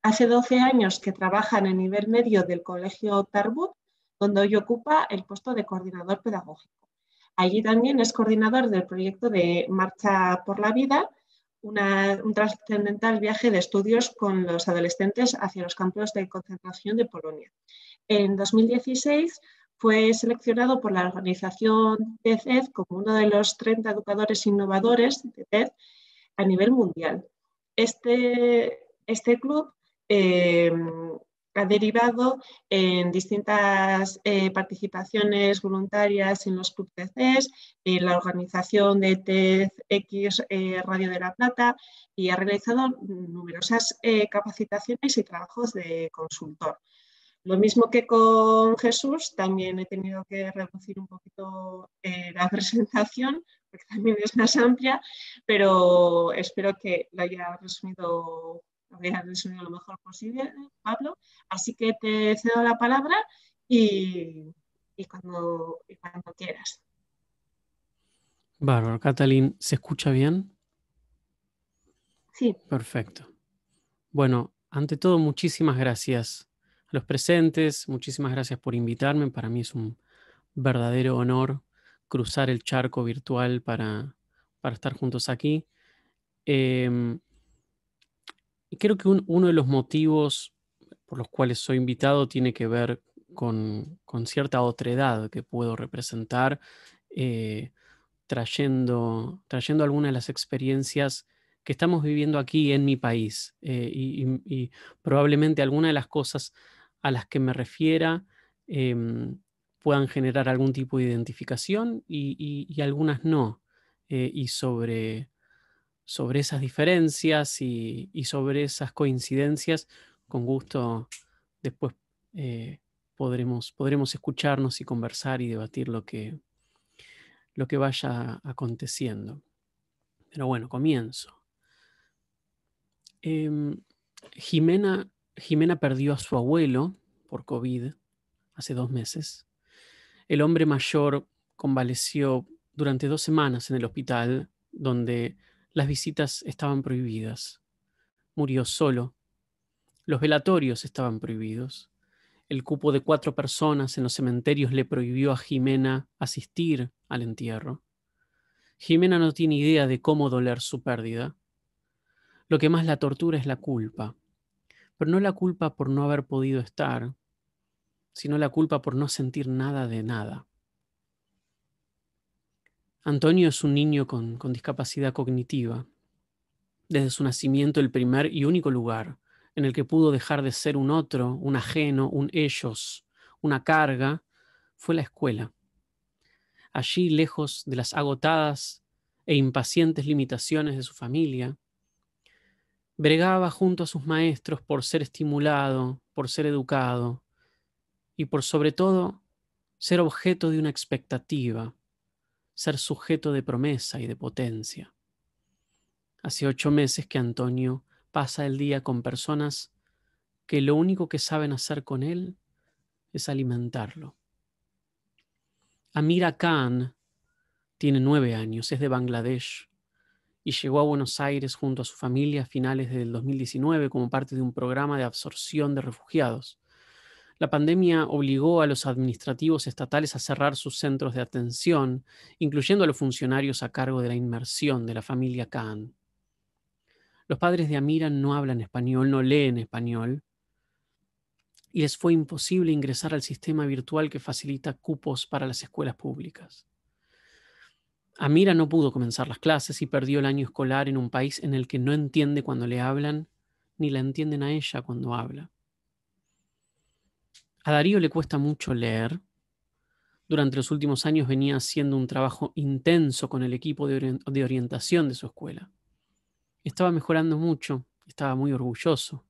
Hace 12 años que trabaja en el nivel medio del Colegio Tarbut, donde hoy ocupa el puesto de coordinador pedagógico. Allí también es coordinador del proyecto de Marcha por la Vida, un trascendental viaje de estudios con los adolescentes hacia los campos de concentración de Polonia. En 2016 fue seleccionado por la organización TED e como uno de los 30 educadores innovadores de TED e a nivel mundial. Este, este club eh, ha derivado en distintas eh, participaciones voluntarias en los clubes TCs, en la organización de TEDx eh, Radio de la Plata y ha realizado numerosas eh, capacitaciones y trabajos de consultor. Lo mismo que con Jesús, también he tenido que reducir un poquito eh, la [laughs] presentación porque también es más amplia, pero espero que lo haya resumido Voy a lo mejor posible, Pablo. Así que te cedo la palabra y, cuando, quieras. Bárbaro, Catalín, ¿se escucha bien? Sí. Perfecto. Bueno, ante todo, muchísimas gracias a los presentes, muchísimas gracias por invitarme. Para mí es un verdadero honor cruzar el charco virtual para, estar juntos aquí. Em, y creo que uno de los motivos por los cuales soy invitado tiene que ver con, cierta otredad que puedo representar, eh, trayendo, trayendo algunas de las experiencias que estamos viviendo aquí en mi país eh, y, probablemente algunas de las cosas a las que me refiera em, puedan generar algún tipo de identificación y, algunas no. Eh, y sobre, sobre esas diferencias y, sobre esas coincidencias, con gusto después eh, podremos, podremos escucharnos y conversar y debatir lo que, lo que vaya aconteciendo. Pero bueno, comienzo. Em, Jimena, Jimena perdió a su abuelo por COVID hace dos meses. El hombre mayor convaleció durante dos semanas en el hospital, donde las visitas estaban prohibidas. Murió solo. Los velatorios estaban prohibidos. El cupo de cuatro personas en los cementerios le prohibió a Jimena asistir al entierro. Jimena no tiene idea de cómo doler su pérdida. Lo que más la tortura es la culpa, pero no la culpa por no haber podido estar, sino la culpa por no sentir nada de nada. Antonio es un niño con, discapacidad cognitiva. Desde su nacimiento, el primer y único lugar en el que pudo dejar de ser un otro, un ajeno, un ellos, una carga, fue la escuela. Allí, lejos de las agotadas e impacientes limitaciones de su familia, bregaba junto a sus maestros por ser estimulado, por ser educado y por sobre todo ser objeto de una expectativa, ser sujeto de promesa y de potencia. Hace ocho meses que Antonio pasa el día con personas que lo único que saben hacer con él es alimentarlo. Amira Khan tiene nueve años, es de Bangladesh y llegó a Buenos Aires junto a su familia a finales del 2019 como parte de un programa de absorción de refugiados. La pandemia obligó a los administrativos estatales a cerrar sus centros de atención, incluyendo a los funcionarios a cargo de la inmersión de la familia Khan. Los padres de Amira no hablan español, no leen español, y les fue imposible ingresar al sistema virtual que facilita cupos para las escuelas públicas. Amira no pudo comenzar las clases y perdió el año escolar en un país en el que no entiende cuando le hablan, ni la entienden a ella cuando habla. A Darío le cuesta mucho leer. Durante los últimos años venía haciendo un trabajo intenso con el equipo de, orientación de su escuela. Estaba mejorando mucho, estaba muy orgulloso.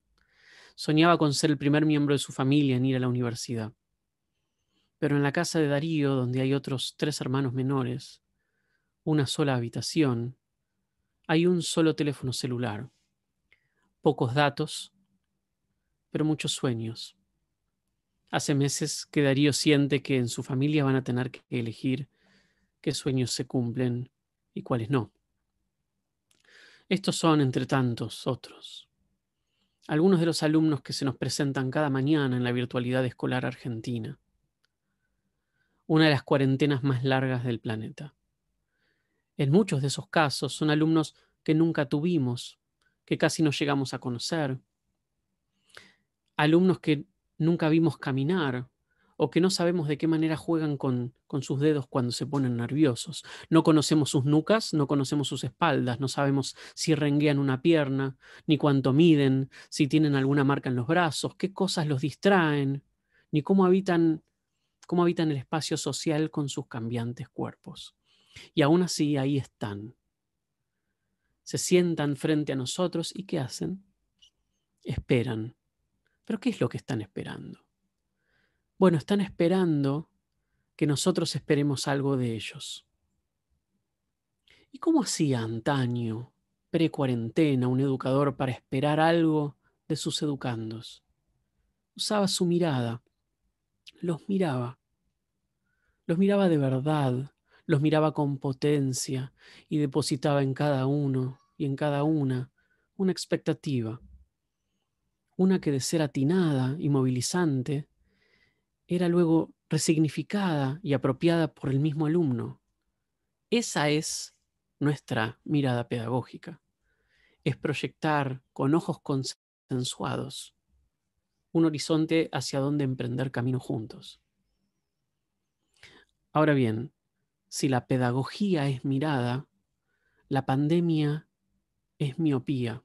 Soñaba con ser el primer miembro de su familia en ir a la universidad. Pero en la casa de Darío, donde hay otros tres hermanos menores, una sola habitación, hay un solo teléfono celular, pocos datos, pero muchos sueños. Hace meses que Darío siente que en su familia van a tener que elegir qué sueños se cumplen y cuáles no. Estos son, entre tantos, otros. Algunos de los alumnos que se nos presentan cada mañana en la virtualidad escolar argentina. Una de las cuarentenas más largas del planeta. En muchos de esos casos son alumnos que nunca tuvimos, que casi no llegamos a conocer. Alumnos que nunca vimos caminar o que no sabemos de qué manera juegan con, sus dedos cuando se ponen nerviosos. No conocemos sus nucas, no conocemos sus espaldas, no sabemos si renguean una pierna, ni cuánto miden, si tienen alguna marca en los brazos, qué cosas los distraen, ni cómo habitan, cómo habitan el espacio social con sus cambiantes cuerpos. Y aún así ahí están. Se sientan frente a nosotros y ¿qué hacen? Esperan pero ¿qué es lo que están esperando? Bueno, están esperando que nosotros esperemos algo de ellos. ¿Y cómo hacía antaño, pre-cuarentena, un educador para esperar algo de sus educandos? Usaba su mirada, los miraba, los miraba de verdad, los miraba con potencia y depositaba en cada uno y en cada una una expectativa una que de ser atinada y movilizante, era luego resignificada y apropiada por el mismo alumno. Esa es nuestra mirada pedagógica. Es proyectar con ojos consensuados un horizonte hacia donde emprender camino juntos. Ahora bien, si la pedagogía es mirada, la pandemia es miopía.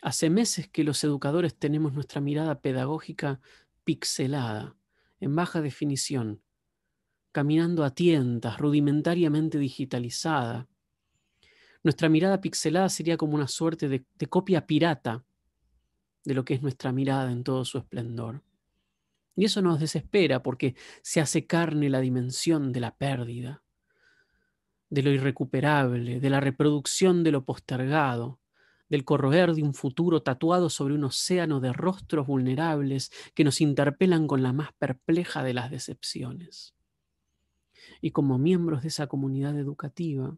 Hace meses que los educadores tenemos nuestra mirada pedagógica pixelada, en baja definición, caminando a tientas, rudimentariamente digitalizada. Nuestra mirada pixelada sería como una suerte de, copia pirata de lo que es nuestra mirada en todo su esplendor. Y eso nos desespera porque se hace carne la dimensión de la pérdida, de lo irrecuperable, de la reproducción de lo postergado, del corroer de un futuro tatuado sobre un océano de rostros vulnerables que nos interpelan con la más perpleja de las decepciones. Y como miembros de esa comunidad educativa,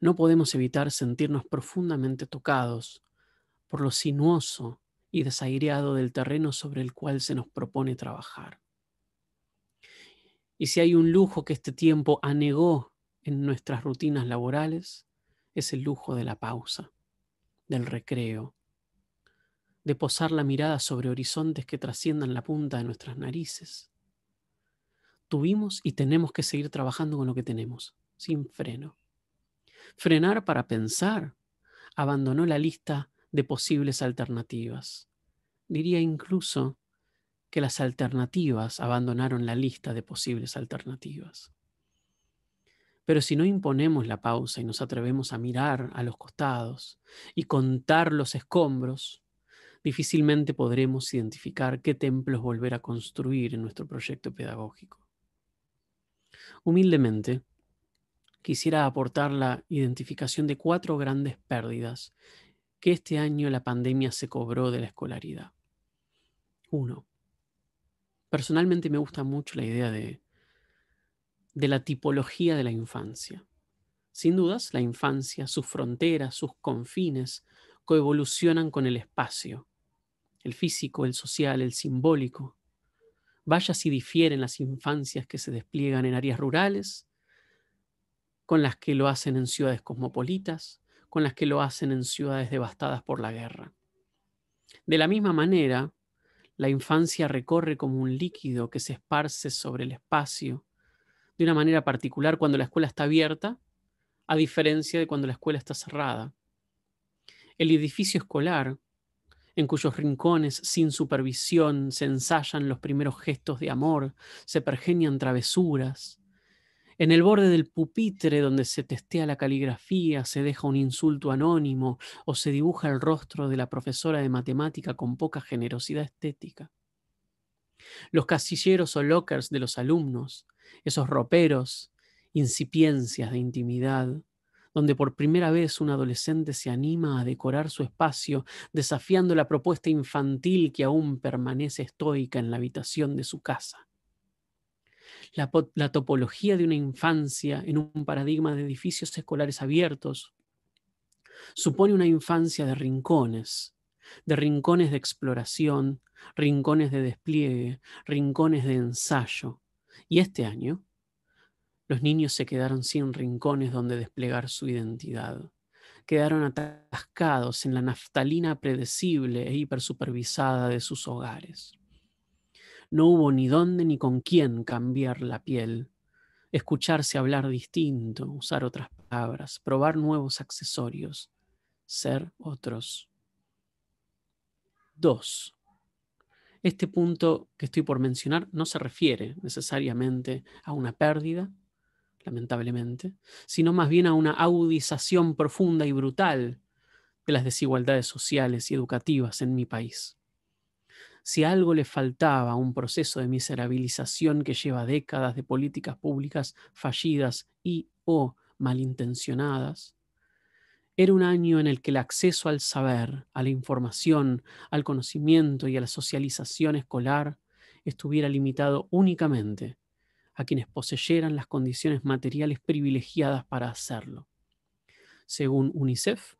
no podemos evitar sentirnos profundamente tocados por lo sinuoso y desaireado del terreno sobre el cual se nos propone trabajar. Y si hay un lujo que este tiempo anegó en nuestras rutinas laborales, es el lujo de la pausa, del recreo, de posar la mirada sobre horizontes que trasciendan la punta de nuestras narices. Tuvimos y tenemos que seguir trabajando con lo que tenemos, sin freno. Frenar para pensar abandonó la lista de posibles alternativas. Diría incluso que las alternativas abandonaron la lista de posibles alternativas. Pero si no imponemos la pausa y nos atrevemos a mirar a los costados y contar los escombros, difícilmente podremos identificar qué templos volver a construir en nuestro proyecto pedagógico. Humildemente, quisiera aportar la identificación de cuatro grandes pérdidas que este año la pandemia se cobró de la escolaridad. Uno, personalmente me gusta mucho la idea de de la tipología de la infancia. Sin dudas, la infancia, sus fronteras, sus confines, coevolucionan con el espacio, el físico, el social, el simbólico. Vaya si difieren las infancias que se despliegan en áreas rurales, con las que lo hacen en ciudades cosmopolitas, con las que lo hacen en ciudades devastadas por la guerra. De la misma manera, la infancia recorre como un líquido que se esparce sobre el espacio de una manera particular cuando la escuela está abierta, a diferencia de cuando la escuela está cerrada. El edificio escolar, en cuyos rincones sin supervisión se ensayan los primeros gestos de amor, se pergenian travesuras. En el borde del pupitre donde se testea la caligrafía, se deja un insulto anónimo o se dibuja el rostro de la profesora de matemática con poca generosidad estética. Los casilleros o lockers de los alumnos, esos roperos, incipiencias de intimidad, donde por primera vez un adolescente se anima a decorar su espacio, desafiando la propuesta infantil que aún permanece estoica en la habitación de su casa. La, la, topología de una infancia en un paradigma de edificios escolares abiertos supone una infancia de rincones, de rincones de exploración, rincones de despliegue, rincones de ensayo, y este año, los niños se quedaron sin rincones donde desplegar su identidad. Quedaron atascados en la naftalina predecible e hipersupervisada de sus hogares. No hubo ni dónde ni con quién cambiar la piel, escucharse hablar distinto, usar otras palabras, probar nuevos accesorios, ser otros. 2. Este punto que estoy por mencionar no se refiere necesariamente a una pérdida, lamentablemente, sino más bien a una audización profunda y brutal de las desigualdades sociales y educativas en mi país. Si algo le faltaba a un proceso de miserabilización que lleva décadas de políticas públicas fallidas y o malintencionadas, era un año en el que el acceso al saber, a la información, al conocimiento y a la socialización escolar estuviera limitado únicamente a quienes poseyeran las condiciones materiales privilegiadas para hacerlo. Según UNICEF,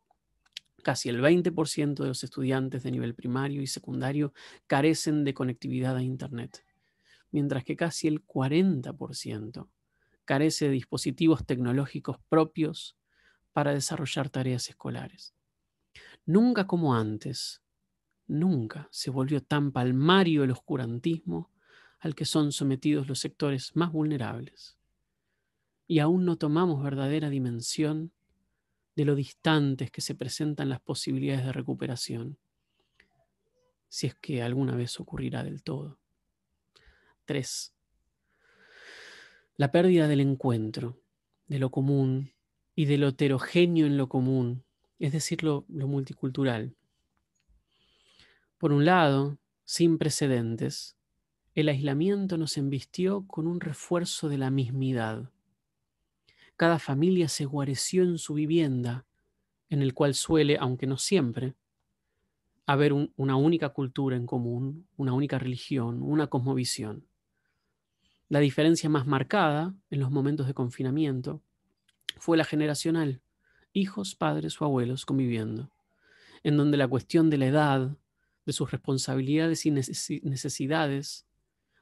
casi el 20% de los estudiantes de nivel primario y secundario carecen de conectividad a Internet, mientras que casi el 40% carece de dispositivos tecnológicos propios para desarrollar tareas escolares. Nunca como antes, nunca se volvió tan palmario el oscurantismo al que son sometidos los sectores más vulnerables. Y aún no tomamos verdadera dimensión de lo distantes que se presentan las posibilidades de recuperación, si es que alguna vez ocurrirá del todo. 3. La pérdida del encuentro, de lo común, y de lo heterogéneo en lo común, es decir, lo, multicultural. Por un lado, sin precedentes, el aislamiento nos embistió con un refuerzo de la mismidad. Cada familia se guareció en su vivienda, en el cual suele, aunque no siempre, haber una única cultura en común, una única religión, una cosmovisión. La diferencia más marcada en los momentos de confinamiento fue la generacional, hijos, padres o abuelos conviviendo, en donde la cuestión de la edad, de sus responsabilidades y necesidades,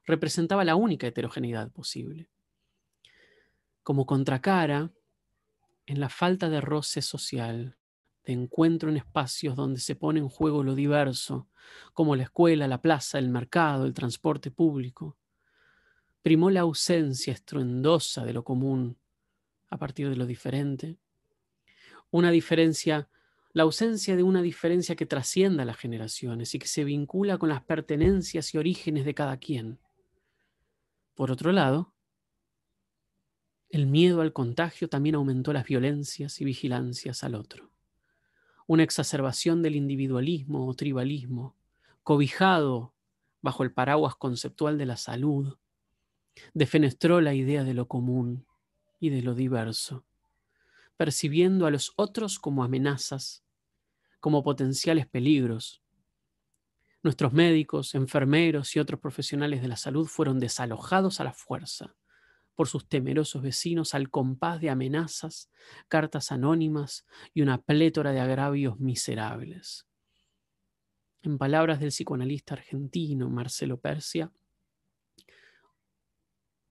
representaba la única heterogeneidad posible. Como contracara, en la falta de roce social, de encuentro en espacios donde se pone en juego lo diverso, como la escuela, la plaza, el mercado, el transporte público, primó la ausencia estruendosa de lo común, a partir de lo diferente, una diferencia, la ausencia de una diferencia que trascienda las generaciones y que se vincula con las pertenencias y orígenes de cada quien. Por otro lado, el miedo al contagio también aumentó las violencias y vigilancias al otro. Una exacerbación del individualismo o tribalismo, cobijado bajo el paraguas conceptual de la salud, defenestró la idea de lo común, y de lo diverso, percibiendo a los otros como amenazas, como potenciales peligros. Nuestros médicos, enfermeros y otros profesionales de la salud fueron desalojados a la fuerza por sus temerosos vecinos al compás de amenazas, cartas anónimas y una plétora de agravios miserables. En palabras del psicoanalista argentino Marcelo Persia,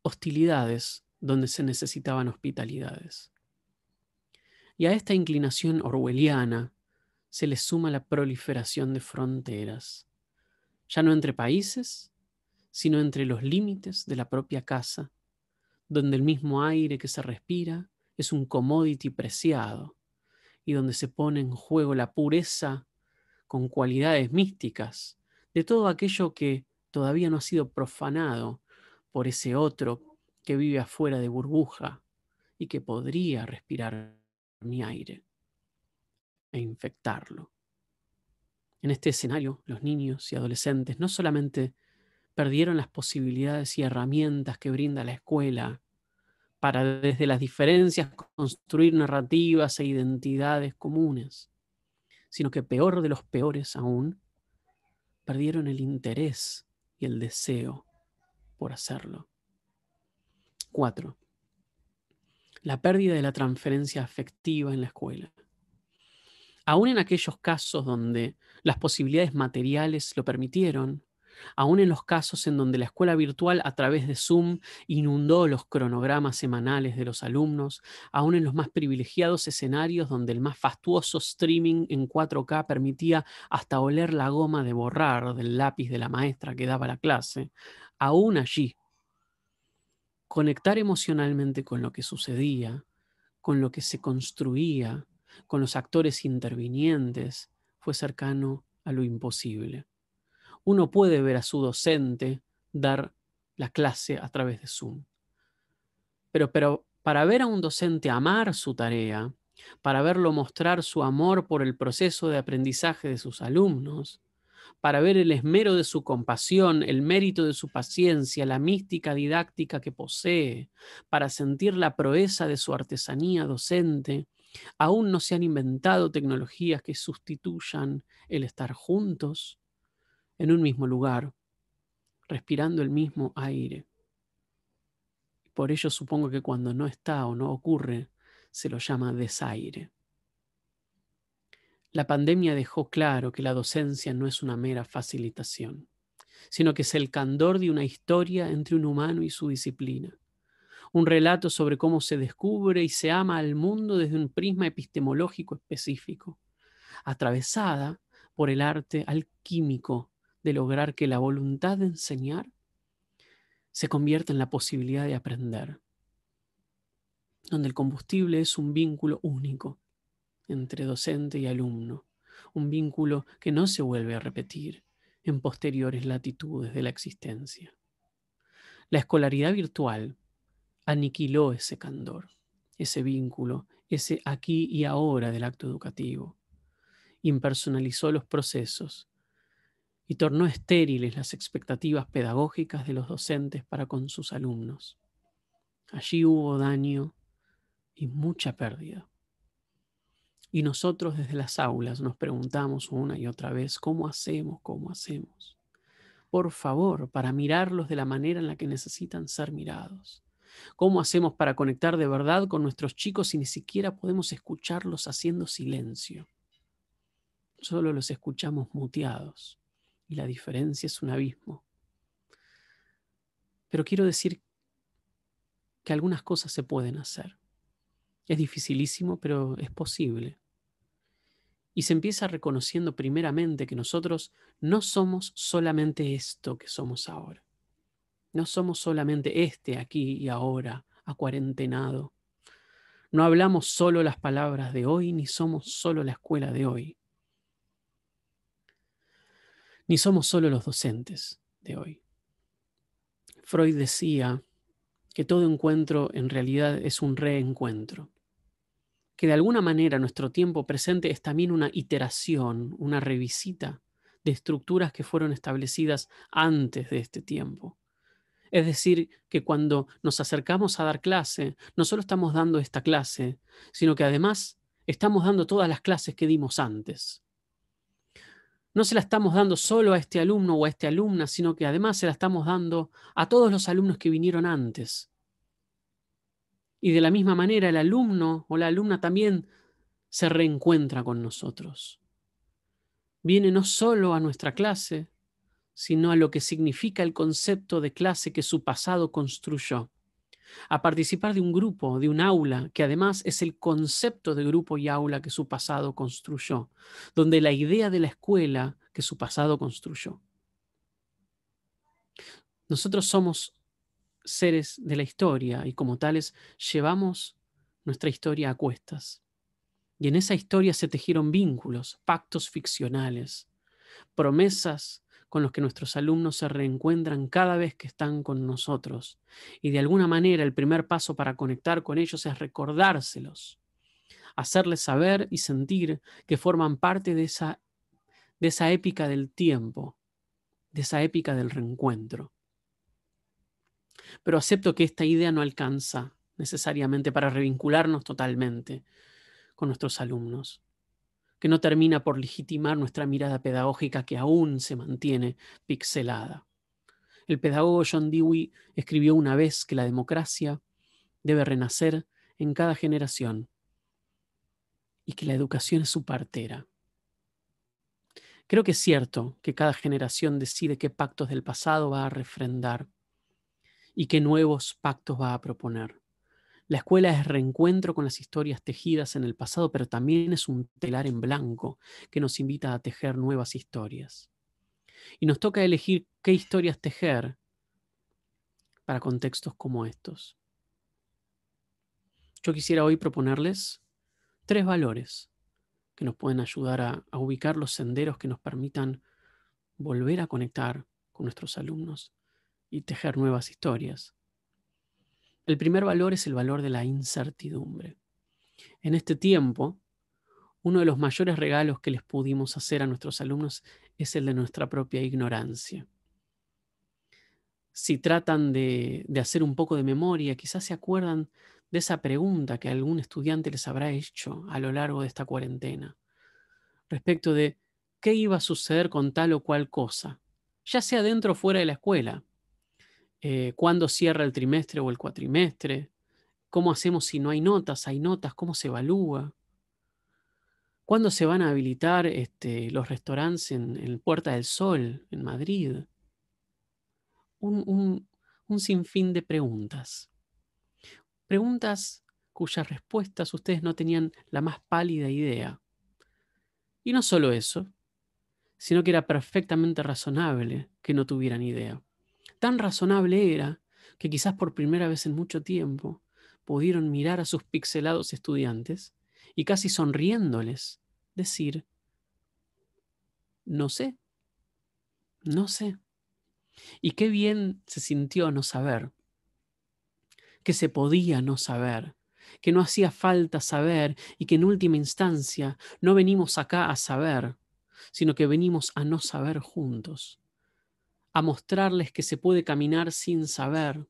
hostilidades donde se necesitaban hospitalidades. Y a esta inclinación orwelliana se le suma la proliferación de fronteras, ya no entre países, sino entre los límites de la propia casa, donde el mismo aire que se respira es un commodity preciado y donde se pone en juego la pureza con cualidades místicas de todo aquello que todavía no ha sido profanado por ese otro que vive afuera de burbuja y que podría respirar mi aire e infectarlo. En este escenario, los niños y adolescentes no solamente perdieron las posibilidades y herramientas que brinda la escuela para desde las diferencias construir narrativas e identidades comunes, sino que peor de los peores aún, perdieron el interés y el deseo por hacerlo. 4. La pérdida de la transferencia afectiva en la escuela. Aún en aquellos casos donde las posibilidades materiales lo permitieron, aún en los casos en donde la escuela virtual a través de Zoom inundó los cronogramas semanales de los alumnos, aún en los más privilegiados escenarios donde el más fastuoso streaming en 4K permitía hasta oler la goma de borrar del lápiz de la maestra que daba la clase, aún allí conectar emocionalmente con lo que sucedía, con lo que se construía, con los actores intervinientes, fue cercano a lo imposible. Uno puede ver a su docente dar la clase a través de Zoom. Pero, pero para ver a un docente amar su tarea, para verlo mostrar su amor por el proceso de aprendizaje de sus alumnos, para ver el esmero de su compasión, el mérito de su paciencia, la mística didáctica que posee, para sentir la proeza de su artesanía docente, aún no se han inventado tecnologías que sustituyan el estar juntos en un mismo lugar, respirando el mismo aire. Por ello supongo que cuando no está o no ocurre, se lo llama desaire. La pandemia dejó claro que la docencia no es una mera facilitación, sino que es el candor de una historia entre un humano y su disciplina, un relato sobre cómo se descubre y se ama al mundo desde un prisma epistemológico específico, atravesada por el arte alquímico de lograr que la voluntad de enseñar se convierta en la posibilidad de aprender, donde el combustible es un vínculo único entre docente y alumno, un vínculo que no se vuelve a repetir en posteriores latitudes de la existencia. La escolaridad virtual aniquiló ese candor, ese vínculo, ese aquí y ahora del acto educativo, impersonalizó los procesos y tornó estériles las expectativas pedagógicas de los docentes para con sus alumnos. Allí hubo daño y mucha pérdida. Y nosotros desde las aulas nos preguntamos una y otra vez, ¿cómo hacemos? ¿Cómo hacemos? Por favor, para mirarlos de la manera en la que necesitan ser mirados. ¿Cómo hacemos para conectar de verdad con nuestros chicos si ni siquiera podemos escucharlos haciendo silencio? Solo los escuchamos muteados y la diferencia es un abismo. Pero quiero decir que algunas cosas se pueden hacer. Es dificilísimo, pero es posible. Y se empieza reconociendo primeramente que nosotros no somos solamente esto que somos ahora. No somos solamente este aquí y ahora, acuarentenado. No hablamos solo las palabras de hoy, ni somos solo la escuela de hoy. Ni somos solo los docentes de hoy. Freud decía que todo encuentro en realidad es un reencuentro que de alguna manera nuestro tiempo presente es también una iteración, una revisita de estructuras que fueron establecidas antes de este tiempo. Es decir, que cuando nos acercamos a dar clase, no solo estamos dando esta clase, sino que además estamos dando todas las clases que dimos antes. No se la estamos dando solo a este alumno o a esta alumna, sino que además se la estamos dando a todos los alumnos que vinieron antes, y de la misma manera el alumno o la alumna también se reencuentra con nosotros. Viene no solo a nuestra clase, sino a lo que significa el concepto de clase que su pasado construyó, a participar de un grupo, de un aula, que además es el concepto de grupo y aula que su pasado construyó, donde la idea de la escuela que su pasado construyó. Nosotros somos seres de la historia y como tales llevamos nuestra historia a cuestas. Y en esa historia se tejieron vínculos, pactos ficcionales, promesas con los que nuestros alumnos se reencuentran cada vez que están con nosotros. Y de alguna manera el primer paso para conectar con ellos es recordárselos, hacerles saber y sentir que forman parte de esa, de esa épica del tiempo, de esa épica del reencuentro. Pero acepto que esta idea no alcanza necesariamente para revincularnos totalmente con nuestros alumnos, que no termina por legitimar nuestra mirada pedagógica que aún se mantiene pixelada. El pedagogo John Dewey escribió una vez que la democracia debe renacer en cada generación y que la educación es su partera. Creo que es cierto que cada generación decide qué pactos del pasado va a refrendar y qué nuevos pactos va a proponer. La escuela es reencuentro con las historias tejidas en el pasado, pero también es un telar en blanco que nos invita a tejer nuevas historias. Y nos toca elegir qué historias tejer para contextos como estos. Yo quisiera hoy proponerles tres valores que nos pueden ayudar a, a ubicar los senderos que nos permitan volver a conectar con nuestros alumnos y tejer nuevas historias. El primer valor es el valor de la incertidumbre. En este tiempo, uno de los mayores regalos que les pudimos hacer a nuestros alumnos es el de nuestra propia ignorancia. Si tratan de, hacer un poco de memoria, quizás se acuerdan de esa pregunta que algún estudiante les habrá hecho a lo largo de esta cuarentena, respecto de qué iba a suceder con tal o cual cosa, ya sea dentro o fuera de la escuela, eh, cuándo cierra el trimestre o el cuatrimestre, cómo hacemos si no hay notas, hay notas, cómo se evalúa, cuándo se van a habilitar este, los restaurantes en, Puerta del Sol, en Madrid. Un, un sinfín de preguntas. Preguntas cuyas respuestas ustedes no tenían la más pálida idea. Y no solo eso, sino que era perfectamente razonable que no tuvieran idea. Tan razonable era que quizás por primera vez en mucho tiempo pudieron mirar a sus pixelados estudiantes y casi sonriéndoles decir, no sé, no sé. Y qué bien se sintió no saber, que se podía no saber, que no hacía falta saber y que en última instancia no venimos acá a saber, sino que venimos a no saber juntos a mostrarles que se puede caminar sin saber,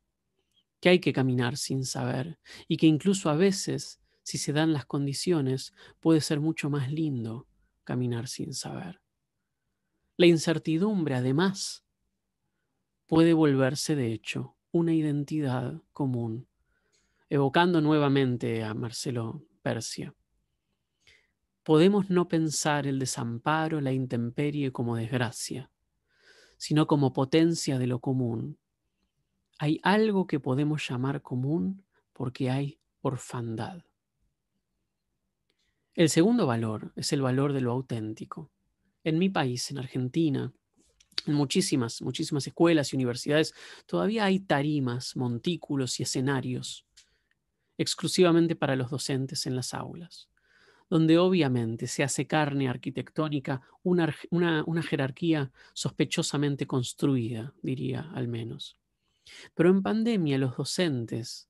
que hay que caminar sin saber y que incluso a veces, si se dan las condiciones, puede ser mucho más lindo caminar sin saber. La incertidumbre, además, puede volverse, de hecho, una identidad común, evocando nuevamente a Marcelo Persia. Podemos no pensar el desamparo, la intemperie como desgracia, sino como potencia de lo común. Hay algo que podemos llamar común porque hay orfandad. El segundo valor es el valor de lo auténtico. En mi país, en Argentina, en muchísimas, muchísimas escuelas y universidades todavía hay tarimas, montículos y escenarios exclusivamente para los docentes en las aulas donde obviamente se hace carne arquitectónica una, una jerarquía sospechosamente construida, diría al menos. Pero en pandemia los docentes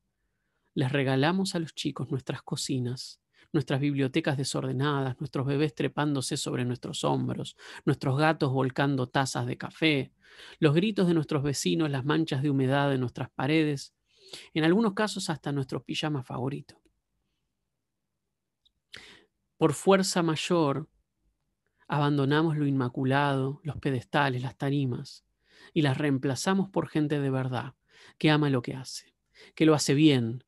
les regalamos a los chicos nuestras cocinas, nuestras bibliotecas desordenadas, nuestros bebés trepándose sobre nuestros hombros, nuestros gatos volcando tazas de café, los gritos de nuestros vecinos, las manchas de humedad de nuestras paredes, en algunos casos hasta nuestros pijamas favoritos por fuerza mayor, abandonamos lo inmaculado, los pedestales, las tarimas, y las reemplazamos por gente de verdad, que ama lo que hace, que lo hace bien,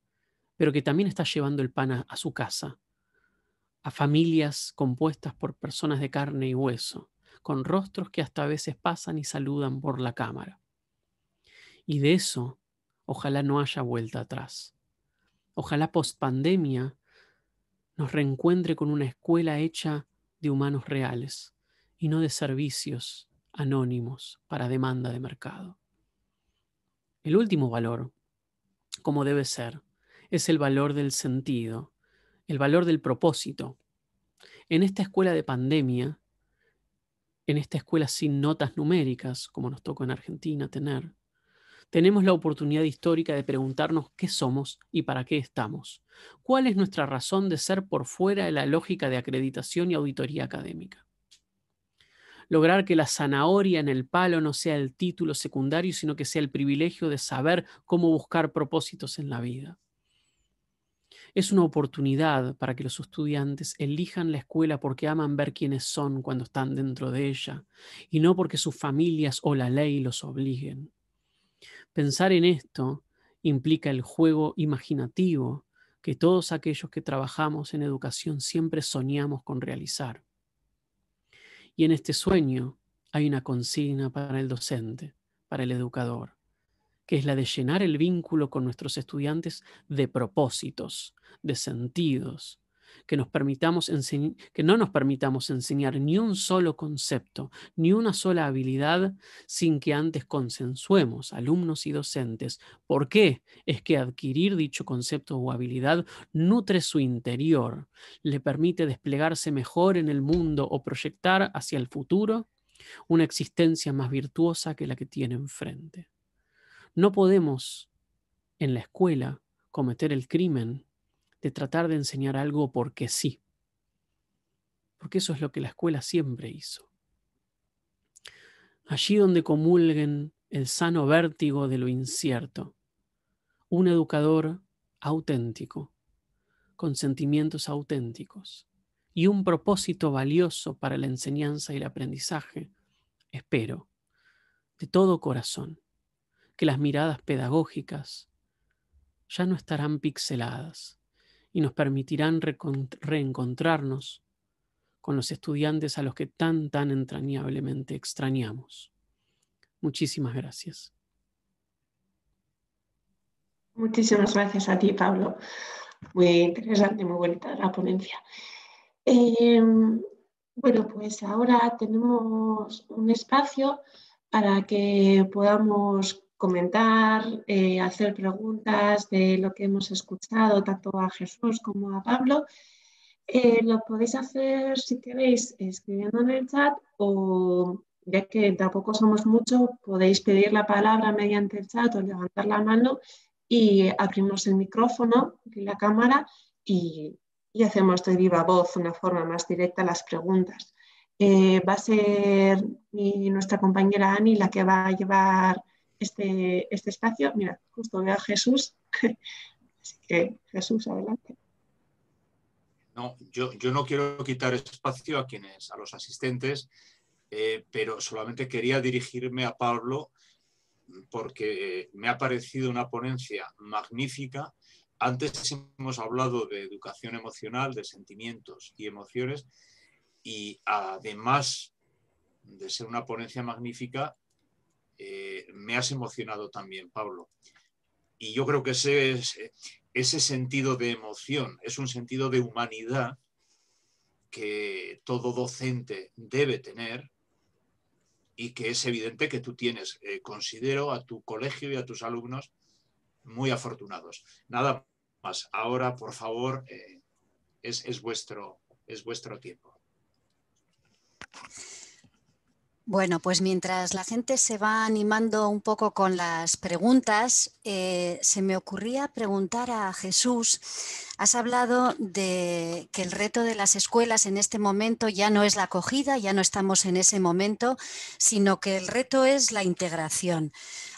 pero que también está llevando el pan a, su casa, a familias compuestas por personas de carne y hueso, con rostros que hasta a veces pasan y saludan por la cámara. Y de eso, ojalá no haya vuelta atrás. Ojalá post pandemia nos reencuentre con una escuela hecha de humanos reales y no de servicios anónimos para demanda de mercado. El último valor, como debe ser, es el valor del sentido, el valor del propósito. En esta escuela de pandemia, en esta escuela sin notas numéricas, como nos tocó en Argentina tener, tenemos la oportunidad histórica de preguntarnos qué somos y para qué estamos. ¿Cuál es nuestra razón de ser por fuera de la lógica de acreditación y auditoría académica? Lograr que la zanahoria en el palo no sea el título secundario, sino que sea el privilegio de saber cómo buscar propósitos en la vida. Es una oportunidad para que los estudiantes elijan la escuela porque aman ver quiénes son cuando están dentro de ella y no porque sus familias o la ley los obliguen. Pensar en esto implica el juego imaginativo que todos aquellos que trabajamos en educación siempre soñamos con realizar. Y en este sueño hay una consigna para el docente, para el educador, que es la de llenar el vínculo con nuestros estudiantes de propósitos, de sentidos, que, nos permitamos que no nos permitamos enseñar ni un solo concepto, ni una sola habilidad sin que antes consensuemos, alumnos y docentes, por qué es que adquirir dicho concepto o habilidad nutre su interior, le permite desplegarse mejor en el mundo o proyectar hacia el futuro una existencia más virtuosa que la que tiene enfrente. No podemos en la escuela cometer el crimen de tratar de enseñar algo porque sí. Porque eso es lo que la escuela siempre hizo. Allí donde comulguen el sano vértigo de lo incierto, un educador auténtico, con sentimientos auténticos y un propósito valioso para la enseñanza y el aprendizaje, espero, de todo corazón, que las miradas pedagógicas ya no estarán pixeladas, y nos permitirán reencontrarnos con los estudiantes a los que tan, tan entrañablemente extrañamos. Muchísimas gracias. Muchísimas gracias a ti, Pablo. Muy interesante, muy bonita la ponencia. Em, bueno, pues ahora tenemos un espacio para que podamos comentar, eh, hacer preguntas de lo que hemos escuchado, tanto a Jesús como a Pablo. Eh, lo podéis hacer, si queréis, escribiendo en el chat o, ya que tampoco somos muchos, podéis pedir la palabra mediante el chat o levantar la mano y abrimos el micrófono y la cámara y, y hacemos de viva voz una forma más directa las preguntas. Eh, va a ser nuestra compañera Ani la que va a llevar este, este espacio. Mira, justo veo a Jesús. [laughs] Así que, Jesús, adelante. No, yo, no quiero quitar espacio a quienes, a los asistentes, eh, pero solamente quería dirigirme a Pablo porque eh, me ha parecido una ponencia magnífica. Antes hemos hablado de educación emocional, de sentimientos y emociones, y además de ser una ponencia magnífica, eh, me has emocionado también, Pablo. Y yo creo que ese, sentido de emoción es un sentido de humanidad que todo docente debe tener y que es evidente que tú tienes. Eh, considero a tu colegio y a tus alumnos muy afortunados. Nada más. Ahora, por favor, eh, es, vuestro, es vuestro tiempo. Bueno, pues mientras la gente se va animando un poco con las preguntas, eh, se me ocurría preguntar a Jesús Has hablado de que el reto de las escuelas en este momento ya no es la acogida, ya no estamos en ese momento, sino que el reto es la integración.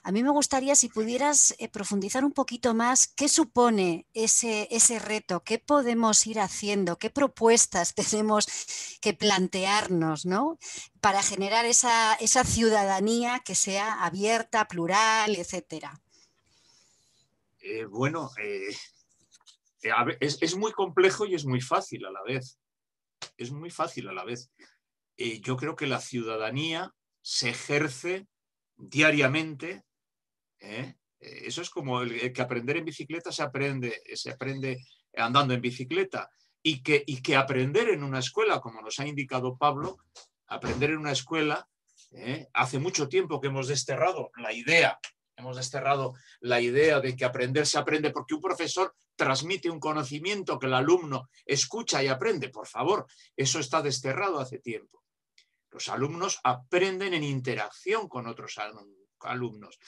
A mí me gustaría si pudieras eh, profundizar un poquito más qué supone ese, ese reto, qué podemos ir haciendo, qué propuestas [laughs] tenemos que plantearnos ¿no? para generar esa, ciudadanía que sea abierta, plural, etcétera. Eh, bueno, eh, eh, es, muy complejo y es muy fácil a la vez. Es muy fácil a la vez. Eh, yo creo que la ciudadanía se ejerce diariamente. ¿eh? Eso es como el, que aprender en bicicleta se aprende, se aprende andando en bicicleta. Y que, que aprender en una escuela, como nos ha indicado Pablo, aprender en una escuela, hace mucho tiempo que hemos desterrado la idea Hemos desterrado la idea de que aprender se aprende porque un profesor transmite un conocimiento que el alumno escucha y aprende. Por favor, eso está desterrado hace tiempo. Los alumnos aprenden en interacción con otros alumnos.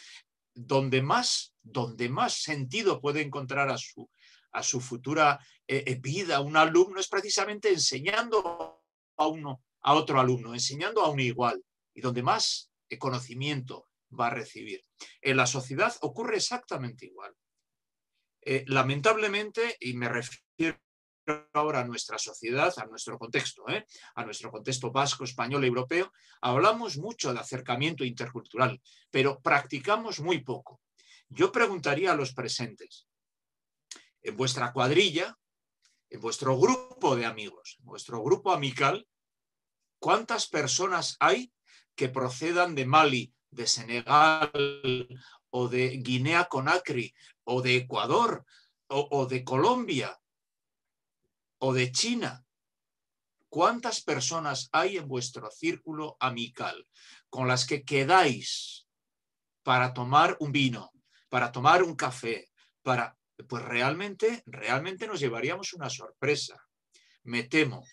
Donde más, donde más sentido puede encontrar a su, a su futura eh, eh, vida un alumno es precisamente enseñando a uno a otro alumno, enseñando a un igual. Y donde más eh, conocimiento, va a recibir. En la sociedad ocurre exactamente igual. Eh, lamentablemente, y me refiero ahora a nuestra sociedad, a nuestro contexto, ¿eh? a nuestro contexto vasco, español, europeo, hablamos mucho de acercamiento intercultural, pero practicamos muy poco. Yo preguntaría a los presentes, en vuestra cuadrilla, en vuestro grupo de amigos, en vuestro grupo amical, ¿cuántas personas hay que procedan de Mali, de Senegal o de Guinea-Conakry o de Ecuador o, de Colombia o de China. ¿Cuántas personas hay en vuestro círculo amical con las que quedáis para tomar un vino, para tomar un café, para pues realmente realmente nos llevaríamos una sorpresa. Me temo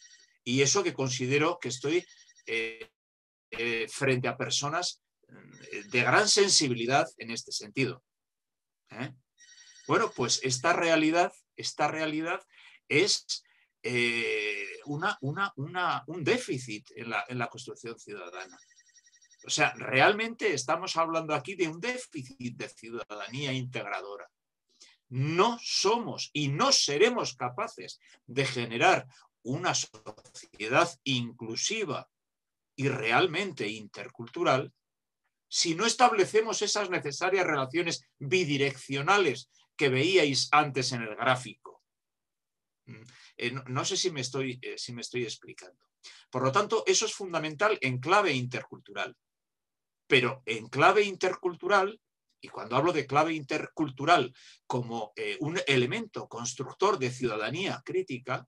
y eso que considero que estoy eh, eh, frente a personas de gran sensibilidad en este sentido. ¿eh? Bueno, pues esta realidad, esta realidad es eh, un déficit en la, en la construcción ciudadana. O sea, realmente estamos hablando aquí de un déficit de ciudadanía integradora. No somos y no seremos capaces de generar una sociedad inclusiva y realmente intercultural si no establecemos esas necesarias relaciones bidireccionales que veíais antes en el gráfico. Mm, eh, no, sé si me, estoy, eh, si me estoy explicando. Por lo tanto, eso es fundamental en clave intercultural. Pero en clave intercultural y cuando hablo de clave intercultural como eh, un elemento constructor de ciudadanía crítica,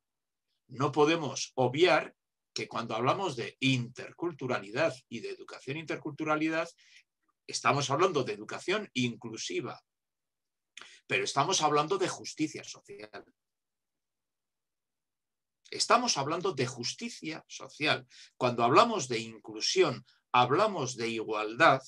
no podemos obviar que cuando hablamos de interculturalidad y de educación interculturalidad, estamos hablando de educación inclusiva, pero estamos hablando de justicia social. Estamos hablando de justicia social. Cuando hablamos de inclusión, hablamos de igualdad,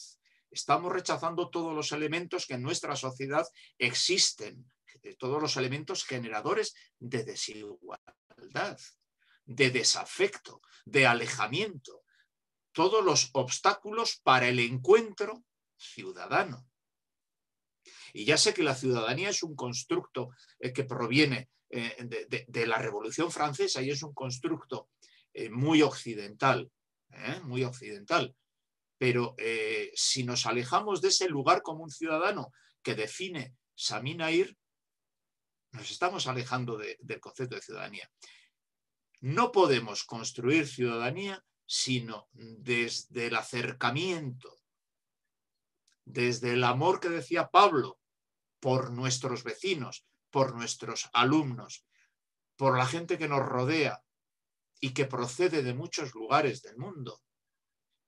estamos rechazando todos los elementos que en nuestra sociedad existen, eh, todos los elementos generadores de desigualdad de desafecto, de alejamiento, todos los obstáculos para el encuentro ciudadano. Y ya sé que la ciudadanía es un constructo eh, que proviene eh, de, la Revolución Francesa y es un constructo eh, muy occidental, muy occidental. Pero si nos alejamos de ese lugar como un ciudadano que define Saminair, nos estamos alejando del concepto de ciudadanía. No podemos construir ciudadanía sino desde el acercamiento, desde el amor que decía Pablo por nuestros vecinos, por nuestros alumnos, por la gente que nos rodea y que procede de muchos lugares del mundo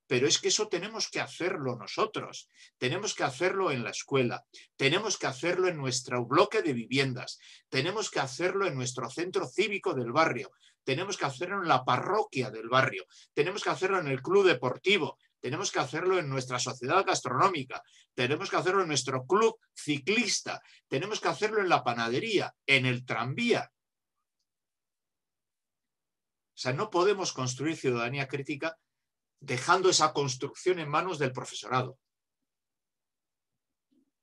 pero es que eso tenemos que hacerlo nosotros, tenemos que hacerlo en la escuela, tenemos que hacerlo en nuestro bloque de viviendas, tenemos que hacerlo en nuestro centro cívico del barrio, tenemos que hacerlo en la parroquia del barrio, tenemos que hacerlo en el club deportivo, tenemos que hacerlo en nuestra sociedad gastronómica, tenemos que hacerlo en nuestro club ciclista, tenemos que hacerlo en la panadería, en el tranvía. O sea, no podemos construir ciudadanía crítica dejando esa construcción en manos del profesorado.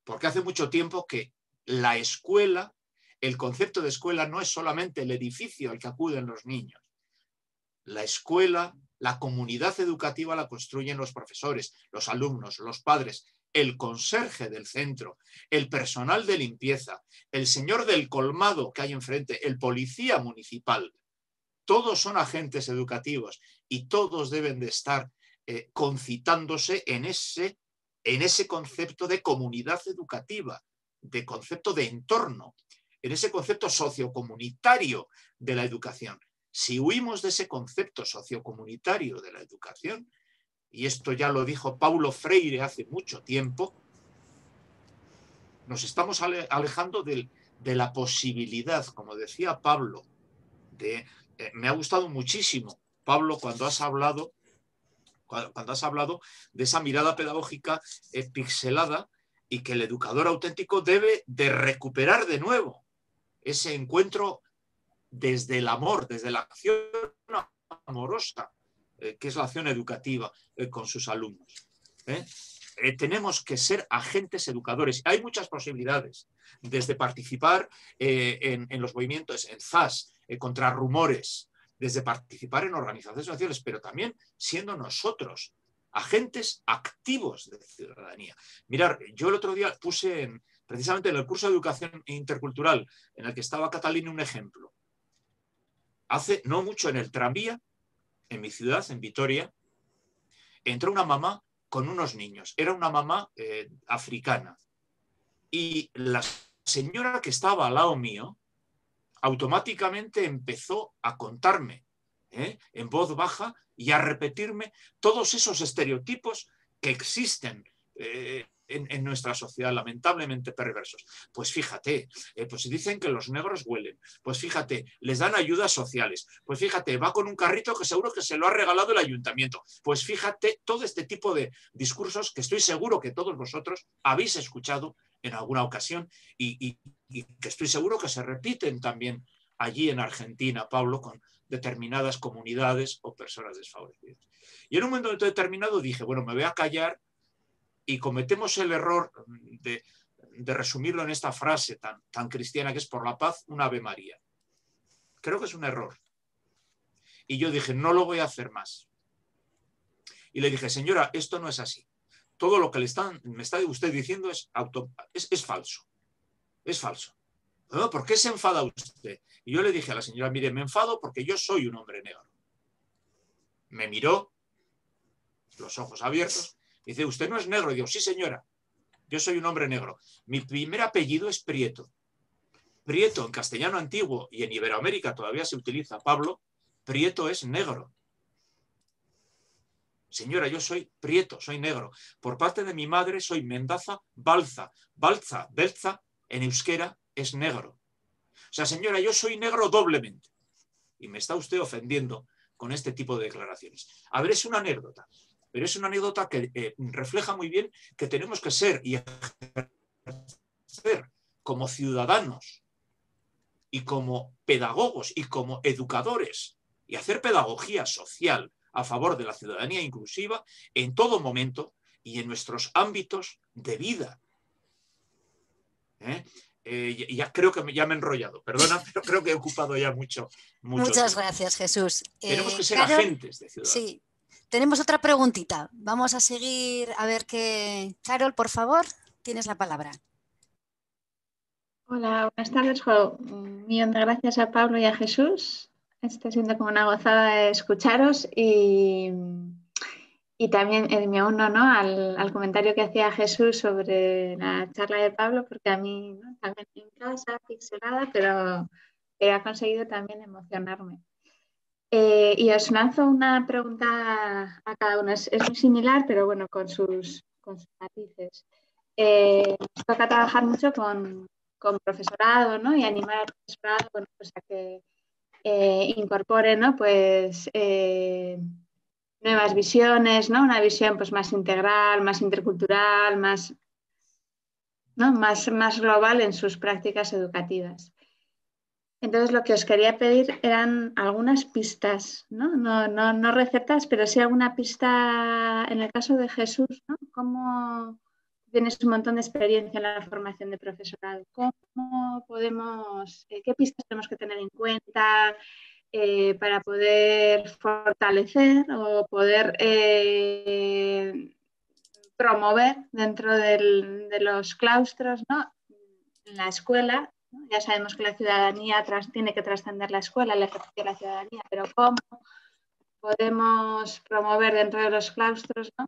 Porque hace mucho tiempo que la escuela, el concepto de escuela no es solamente el edificio al que acuden los niños. La escuela, la comunidad educativa la construyen los profesores, los alumnos, los padres, el conserje del centro, el personal de limpieza, el señor del colmado que hay enfrente, el policía municipal todos son agentes educativos y todos deben de estar eh, concitándose en ese, en ese concepto de comunidad educativa, de concepto de entorno, en ese concepto sociocomunitario de la educación. Si huimos de ese concepto sociocomunitario de la educación, y esto ya lo dijo Paulo Freire hace mucho tiempo, nos estamos alejando de la posibilidad, como decía Pablo, de, eh, me ha gustado muchísimo, Pablo, cuando has hablado, cuando, has hablado de esa mirada pedagógica eh, pixelada y que el educador auténtico debe de recuperar de nuevo ese encuentro desde el amor, desde la acción amorosa, eh, que es la acción educativa con sus alumnos. tenemos que ser agentes educadores. Hay muchas posibilidades, desde participar en, en, los movimientos, en FAS, contra rumores, desde participar en organizaciones sociales, pero también siendo nosotros agentes activos de ciudadanía. Mirar, yo el otro día puse precisamente en el curso de educación intercultural en el que estaba Catalina un ejemplo. Hace no mucho en el tranvía, en mi ciudad, en Vitoria, entró una mamá con unos niños. Era una mamá eh, africana. Y la señora que estaba al lado mío automáticamente empezó a contarme ¿eh? en voz baja y a repetirme todos esos estereotipos que existen eh, en, nuestra sociedad, lamentablemente perversos. Pues fíjate, eh, pues si dicen que los negros huelen, pues fíjate, les dan ayudas sociales, pues fíjate, va con un carrito que seguro que se lo ha regalado el ayuntamiento, pues fíjate todo este tipo de discursos que estoy seguro que todos vosotros habéis escuchado en alguna ocasión y, que estoy seguro que se repiten también allí en Argentina, Pablo, con determinadas comunidades o personas desfavorecidas. Y en un momento determinado dije, bueno, me voy a callar y cometemos el error de, resumirlo en esta frase tan, tan cristiana que es por la paz, un Ave María. Creo que es un error. Y yo dije, no lo voy a hacer más. Y le dije, señora, esto no es así todo lo que le están, me está usted diciendo es, auto, es, falso. Es falso. ¿Por qué se enfada usted? Y yo le dije a la señora, mire, me enfado porque yo soy un hombre negro. Me miró, los ojos abiertos, dice, usted no es negro. Y digo, sí señora, yo soy un hombre negro. Mi primer apellido es Prieto. Prieto en castellano antiguo y en Iberoamérica todavía se utiliza Pablo, Prieto es negro. Señora, yo soy prieto, soy negro. Por parte de mi madre soy Mendaza Balza. Balza, Belza, en euskera es negro. O sea, señora, yo soy negro doblemente. Y me está usted ofendiendo con este tipo de declaraciones. A ver, es una anécdota, pero es una anécdota que eh, refleja muy bien que tenemos que ser y ejercer como ciudadanos y como pedagogos y como educadores y hacer pedagogía social, a favor de la ciudadanía inclusiva en todo momento y en nuestros ámbitos de vida. ¿Eh? Eh, ya, creo que me, ya me he enrollado, perdona, [laughs] pero creo que he ocupado ya mucho. tiempo. Muchas gracias, Jesús. Tenemos eh, que ser agentes de ciudad. Sí, tenemos otra preguntita. Vamos a seguir a ver qué. Carol, por favor, tienes la palabra. Hola, buenas tardes, Juan. Mm, millón gracias a Pablo y a Jesús. Está siendo como una gozada escucharos y, y también eh, me uno ¿no? al, comentario que hacía Jesús sobre la charla de Pablo, porque a mí ¿no? también en casa, pixelada, pero, ha conseguido también emocionarme. Eh, y os lanzo una pregunta a cada uno. Es, muy similar, pero bueno, con sus, matices. Eh, toca trabajar mucho con, profesorado y animar al profesorado con pues, que eh, incorpore ¿no? pues, eh, nuevas visiones, ¿no? una visión pues, más integral, más intercultural, más, más, más global en sus prácticas educativas. Entonces lo que os quería pedir eran algunas pistas, ¿no? No, no, no recetas, pero sí alguna pista en el caso de Jesús, ¿Cómo, tienes un montón de experiencia en la formación de profesorado. ¿Cómo podemos, eh, qué pistas tenemos que tener en cuenta eh, para poder fortalecer o poder eh, promover dentro de los claustros, ¿no? la escuela? Ya sabemos que la ciudadanía tiene que trascender la escuela, el ejercicio de la ciudadanía, pero ¿cómo podemos promover dentro de los claustros, ¿no?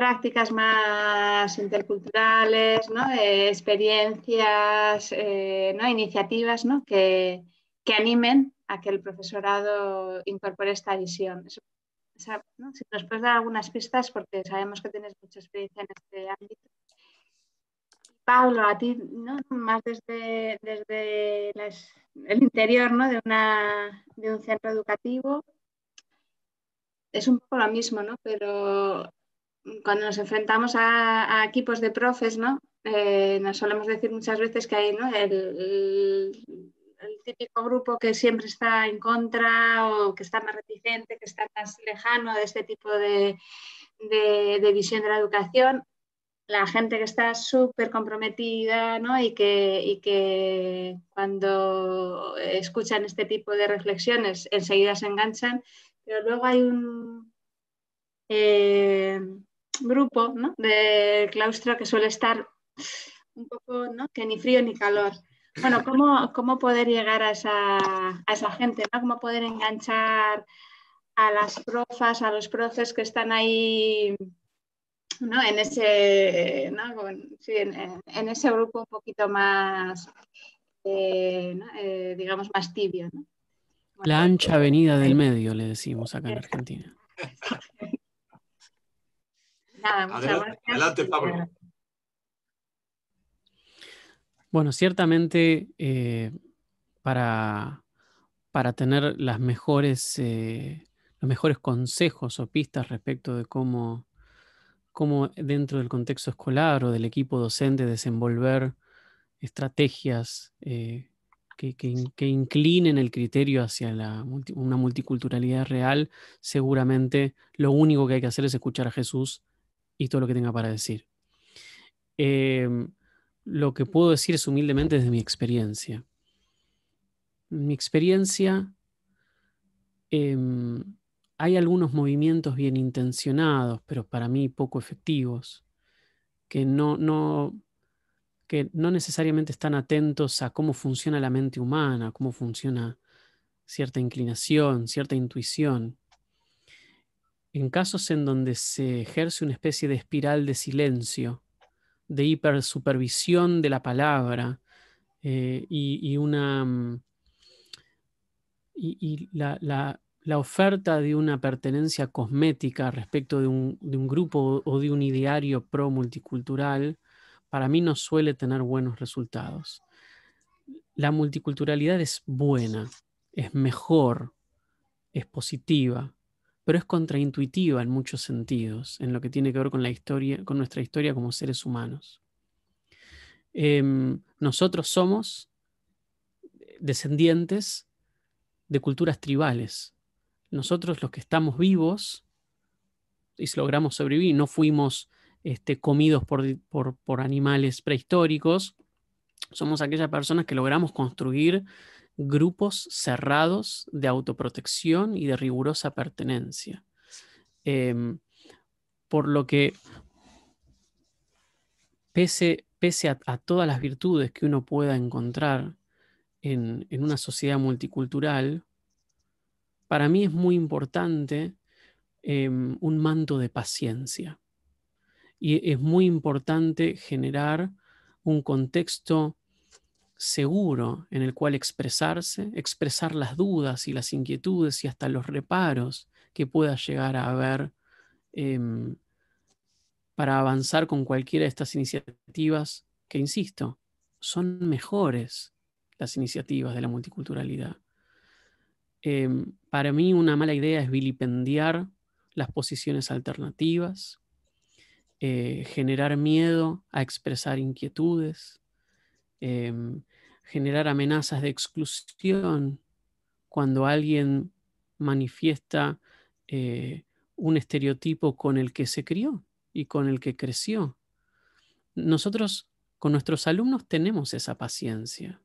prácticas más interculturales, ¿no? experiencias, eh, ¿no? iniciativas Que, animen a que el profesorado incorpore esta visión. si nos puedes dar algunas pistas, porque sabemos que tienes mucha experiencia en este ámbito. Pablo, a ti, más desde, el interior de, una, de un centro educativo, es un poco lo mismo, ¿no? Pero cuando nos enfrentamos a, equipos de profes, ¿no? Eh, nos solemos decir muchas veces que hay ¿no? el, el, típico grupo que siempre está en contra o que está más reticente, que está más lejano de este tipo de, de, visión de la educación. La gente que está súper comprometida ¿no? y, que, y que cuando escuchan este tipo de reflexiones enseguida se enganchan, pero luego hay un, eh, grupo de claustro que suele estar un poco que ni frío ni calor. Bueno, ¿cómo, cómo poder llegar a esa, a esa gente? ¿no? ¿Cómo poder enganchar a las profas, a los profes que están ahí ¿no? en, ese, en, ese grupo un poquito más, eh, eh, digamos, más tibio? La ancha pues, avenida del medio, le decimos acá en Argentina. [laughs] Pablo. Bueno, ciertamente eh, para, para, tener las mejores, eh, los mejores consejos o pistas respecto de cómo, dentro del contexto escolar o del equipo docente desenvolver estrategias eh, que, que, inclinen el criterio hacia la, una multiculturalidad real, seguramente lo único que hay que hacer es escuchar a Jesús y todo lo que tenga para decir. Em, lo que puedo decir es humildemente desde mi experiencia. Mi experiencia, em, hay algunos movimientos bien intencionados, pero para mí poco efectivos, que no, que no necesariamente están atentos a cómo funciona la mente humana, cómo funciona cierta inclinación, cierta intuición en casos en donde se ejerce una especie de espiral de silencio, de hipersupervisión de la palabra eh, y, mm, la, oferta de una pertenencia cosmética respecto de un, de un grupo o de un ideario pro multicultural, para mí no suele tener buenos resultados. La multiculturalidad es buena, es mejor, es positiva, pero es contraintuitiva en muchos sentidos, en lo que tiene que ver con, la historia, con nuestra historia como seres humanos. Em, nosotros somos descendientes de culturas tribales. Nosotros los que estamos vivos y logramos sobrevivir, no fuimos este, comidos por, por animales prehistóricos, somos aquellas personas que logramos construir grupos cerrados de autoprotección y de rigurosa pertenencia. Em, por lo que, pese, pese a, todas las virtudes que uno pueda encontrar en, una sociedad multicultural, para mí es muy importante em, un manto de paciencia. Y es muy importante generar un contexto seguro en el cual expresarse, expresar las dudas y las inquietudes y hasta los reparos que pueda llegar a haber em, para avanzar con cualquiera de estas iniciativas que, insisto, son mejores las iniciativas de la multiculturalidad. Em, para mí una mala idea es vilipendiar las posiciones alternativas, eh, generar miedo a expresar inquietudes, em, generar amenazas de exclusión cuando alguien manifiesta eh, un estereotipo con el que se crió y con el que creció. Nosotros con nuestros alumnos tenemos esa paciencia,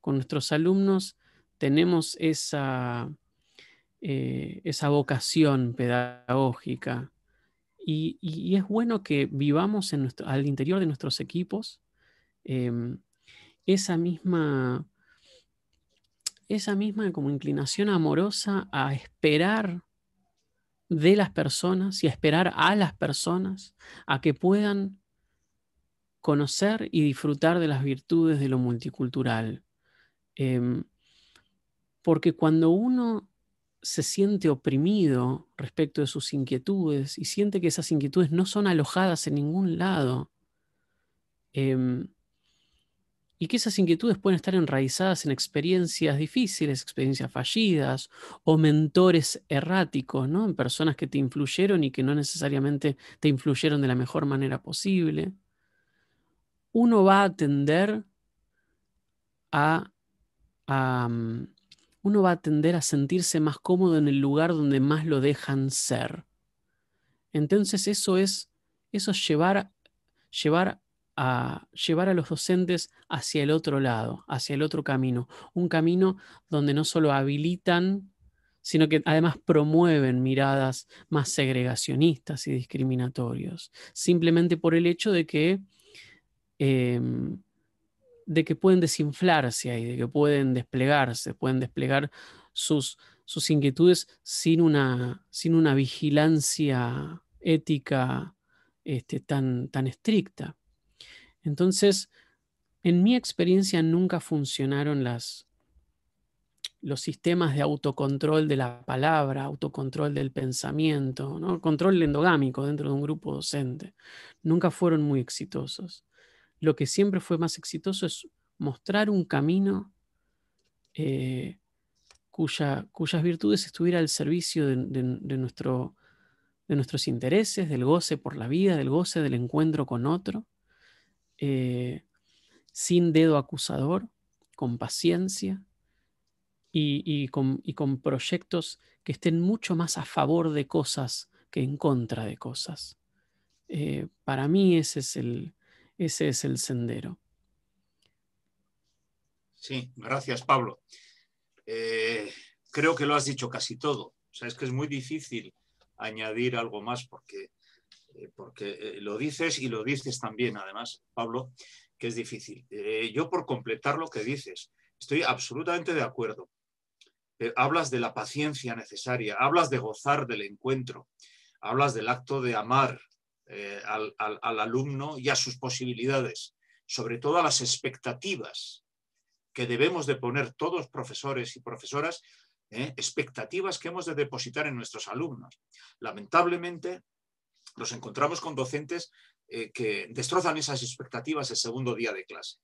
con nuestros alumnos tenemos esa, eh, esa vocación pedagógica y, es bueno que vivamos en nuestro, al interior de nuestros equipos em, esa misma, esa misma como inclinación amorosa a esperar de las personas y a esperar a las personas a que puedan conocer y disfrutar de las virtudes de lo multicultural. Em, porque cuando uno se siente oprimido respecto de sus inquietudes y siente que esas inquietudes no son alojadas en ningún lado, eh, y que esas inquietudes pueden estar enraizadas en experiencias difíciles, experiencias fallidas o mentores erráticos, En personas que te influyeron y que no necesariamente te influyeron de la mejor manera posible. Uno va a atender a, mm, uno va a a sentirse más cómodo en el lugar donde más lo dejan ser. Entonces eso es eso llevar llevar a llevar a los docentes hacia el otro lado, hacia el otro camino, un camino donde no solo habilitan, sino que además promueven miradas más segregacionistas y discriminatorios, simplemente por el hecho de que, em, de que pueden desinflarse ahí, de que pueden desplegarse, pueden desplegar sus, sus inquietudes sin una, sin una vigilancia ética este, tan, tan estricta. Entonces, en mi experiencia nunca funcionaron las, los sistemas de autocontrol de la palabra, autocontrol del pensamiento, control endogámico dentro de un grupo docente. Nunca fueron muy exitosos. Lo que siempre fue más exitoso es mostrar un camino eh, cuyas virtudes estuvieran al servicio de nuestros intereses, del goce por la vida, del goce del encuentro con otro eh, sin dedo acusador, con paciencia y, con, proyectos que estén mucho más a favor de cosas que en contra de cosas. Eh, para mí ese es, el, ese es el sendero. Sí, gracias Pablo. Eh, creo que lo has dicho casi todo. es que es muy difícil añadir algo más porque eh, porque eh, lo dices y lo dices también, además, Pablo, que es difícil. Eh, yo por completar lo que dices, estoy absolutamente de acuerdo. hablas de la paciencia necesaria, hablas de gozar del encuentro, hablas del acto de amar al, alumno y a sus posibilidades, sobre todo a las expectativas que debemos de poner todos profesores y profesoras, expectativas que hemos de depositar en nuestros alumnos. Lamentablemente, nos encontramos con docentes eh, que destrozan esas expectativas el segundo día de clase.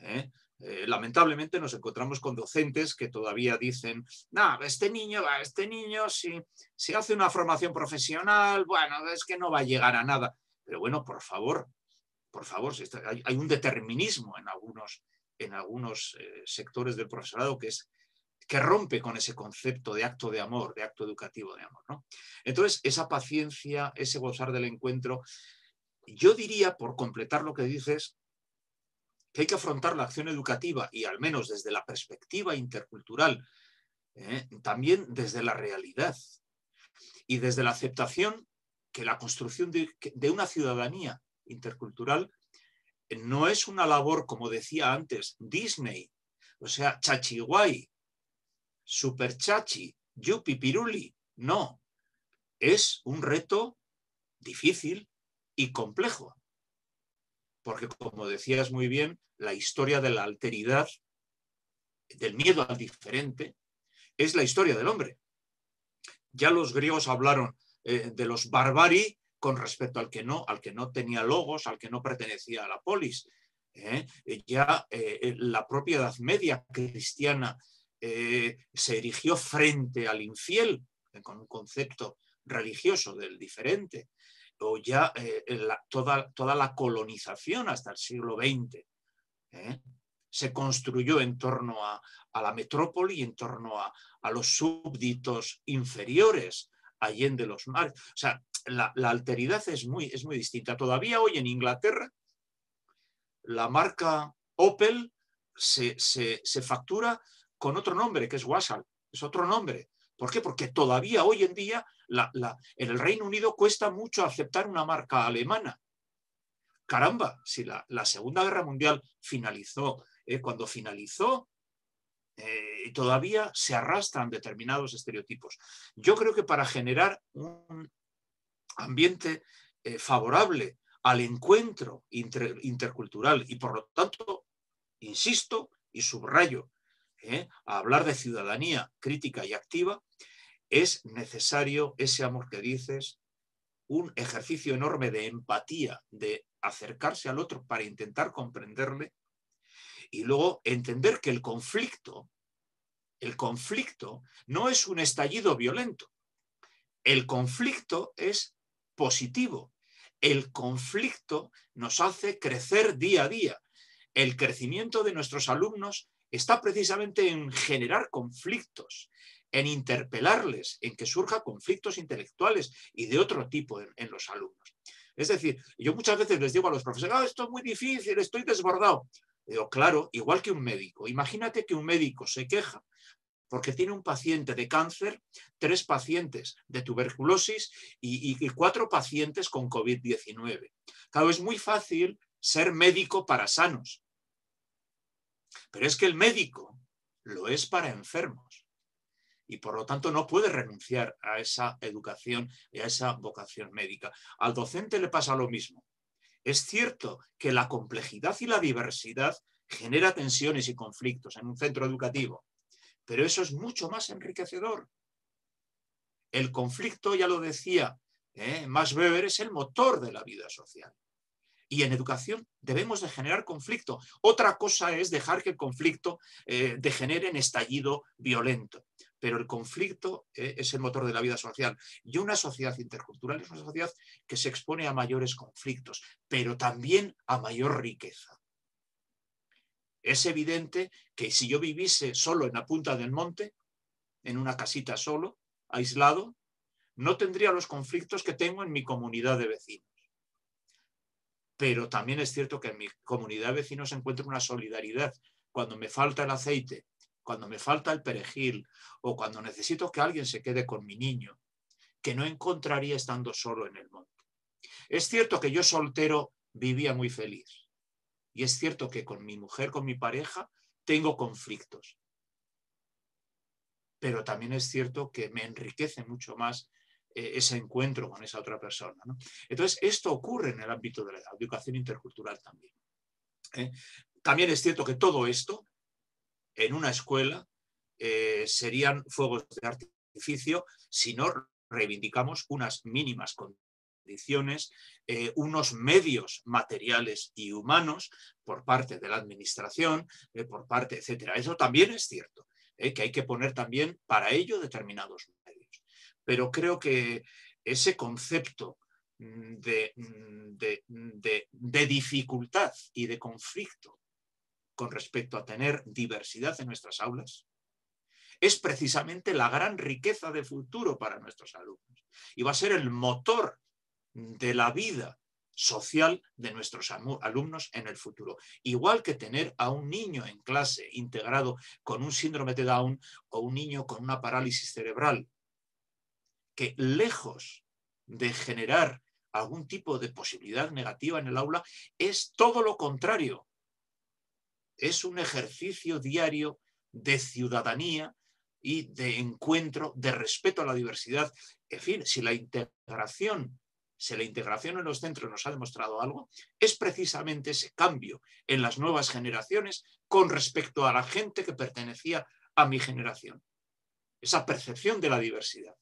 ¿eh? Eh, lamentablemente nos encontramos con docentes que todavía dicen, no, este niño, este niño si, hace una formación profesional, bueno, es que no va a llegar a nada. Pero bueno, por favor, por favor, hay, un determinismo en algunos, en algunos sectores del profesorado que es que rompe con ese concepto de acto de amor, de acto educativo de amor. Entonces, esa paciencia, ese gozar del encuentro, yo diría, por completar lo que dices, que hay que afrontar la acción educativa y al menos desde la perspectiva intercultural, ¿eh? también desde la realidad y desde la aceptación que la construcción de, de una ciudadanía intercultural no es una labor, como decía antes, Disney, o sea, chachiguay, superchachi, yupi piruli. No, es un reto difícil y complejo. Porque, como decías muy bien, la historia de la alteridad, del miedo al diferente, es la historia del hombre. Ya los griegos hablaron eh, de los barbari con respecto al que no, al que no tenía logos, al que no pertenecía a la polis. ¿eh? Ya eh, la propia Edad Media cristiana eh, se erigió frente al infiel, eh, con un concepto religioso del diferente, o ya eh, toda, toda, la colonización hasta el siglo XX. Se construyó en torno a, la metrópoli, y en torno a, los súbditos inferiores, allende los mares. O sea, la, alteridad es muy, es muy distinta. Todavía hoy en Inglaterra, la marca Opel se factura con otro nombre, que es WhatsApp, es otro nombre. ¿Por qué? Porque todavía hoy en día en el Reino Unido cuesta mucho aceptar una marca alemana. Caramba, si la, Segunda Guerra Mundial finalizó, eh, cuando finalizó, eh, todavía se arrastran determinados estereotipos. Yo creo que para generar un ambiente eh, favorable al encuentro intercultural y por lo tanto, insisto y subrayo, ¿eh? a hablar de ciudadanía crítica y activa, es necesario ese amor que dices, un ejercicio enorme de empatía, de acercarse al otro para intentar comprenderle y luego entender que el conflicto, el conflicto no es un estallido violento, el conflicto es positivo, el conflicto nos hace crecer día a día. El crecimiento de nuestros alumnos está precisamente en generar conflictos, en interpelarles, en que surja conflictos intelectuales y de otro tipo en, los alumnos. Es decir, yo muchas veces les digo a los profesores, ah, esto es muy difícil, estoy desbordado. Digo, claro, igual que un médico. Imagínate que un médico se queja porque tiene un paciente de cáncer, tres pacientes de tuberculosis y, y cuatro pacientes con COVID-19. Claro, es muy fácil ser médico para sanos, pero es que el médico lo es para enfermos y por lo tanto no puede renunciar a esa educación y a esa vocación médica. Al docente le pasa lo mismo. Es cierto que la complejidad y la diversidad genera tensiones y conflictos en un centro educativo, pero eso es mucho más enriquecedor. El conflicto, ya lo decía ¿eh? Max Weber, es el motor de la vida social. Y en educación debemos de generar conflicto. Otra cosa es dejar que el conflicto eh, degenere en estallido violento. Pero el conflicto eh, es el motor de la vida social. Y una sociedad intercultural es una sociedad que se expone a mayores conflictos, pero también a mayor riqueza. Es evidente que si yo viviese solo en la punta del monte, en una casita solo, aislado, no tendría los conflictos que tengo en mi comunidad de vecinos pero también es cierto que en mi comunidad de vecinos encuentro una solidaridad. Cuando me falta el aceite, cuando me falta el perejil o cuando necesito que alguien se quede con mi niño, que no encontraría estando solo en el monte. Es cierto que yo soltero vivía muy feliz y es cierto que con mi mujer, con mi pareja, tengo conflictos. Pero también es cierto que me enriquece mucho más eh, ese encuentro con esa otra persona. Entonces, esto ocurre en el ámbito de la educación intercultural también. ¿eh? También es cierto que todo esto en una escuela eh, serían fuegos de artificio si no reivindicamos unas mínimas condiciones, unos medios materiales y humanos por parte de la administración, por parte, etcétera. Eso también es cierto, que hay que poner también para ello determinados pero creo que ese concepto mm, mm, mm, de, dificultad y de conflicto con respecto a tener diversidad en nuestras aulas es precisamente la gran riqueza de futuro para nuestros alumnos y va a ser el motor de la vida social de nuestros alumnos en el futuro. Igual que tener a un niño en clase integrado con un síndrome de Down o un niño con una parálisis cerebral que lejos de generar algún tipo de posibilidad negativa en el aula, es todo lo contrario. Es un ejercicio diario de ciudadanía y de encuentro, de respeto a la diversidad. En fin, si la integración, si la integración en los centros nos ha demostrado algo, es precisamente ese cambio en las nuevas generaciones con respecto a la gente que pertenecía a mi generación. Esa percepción de la diversidad.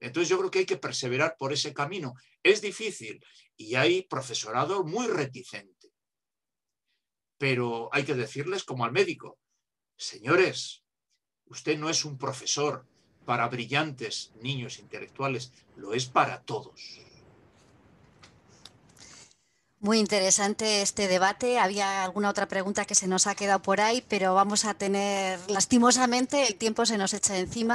Entonces yo creo que hay que perseverar por ese camino. Es difícil y hay profesorado muy reticente, pero hay que decirles como al médico, señores, usted no es un profesor para brillantes niños intelectuales, lo es para todos. Muy interesante este debate. Había alguna otra pregunta que se nos ha quedado por ahí, pero vamos a tener, lastimosamente, el tiempo se nos echa encima.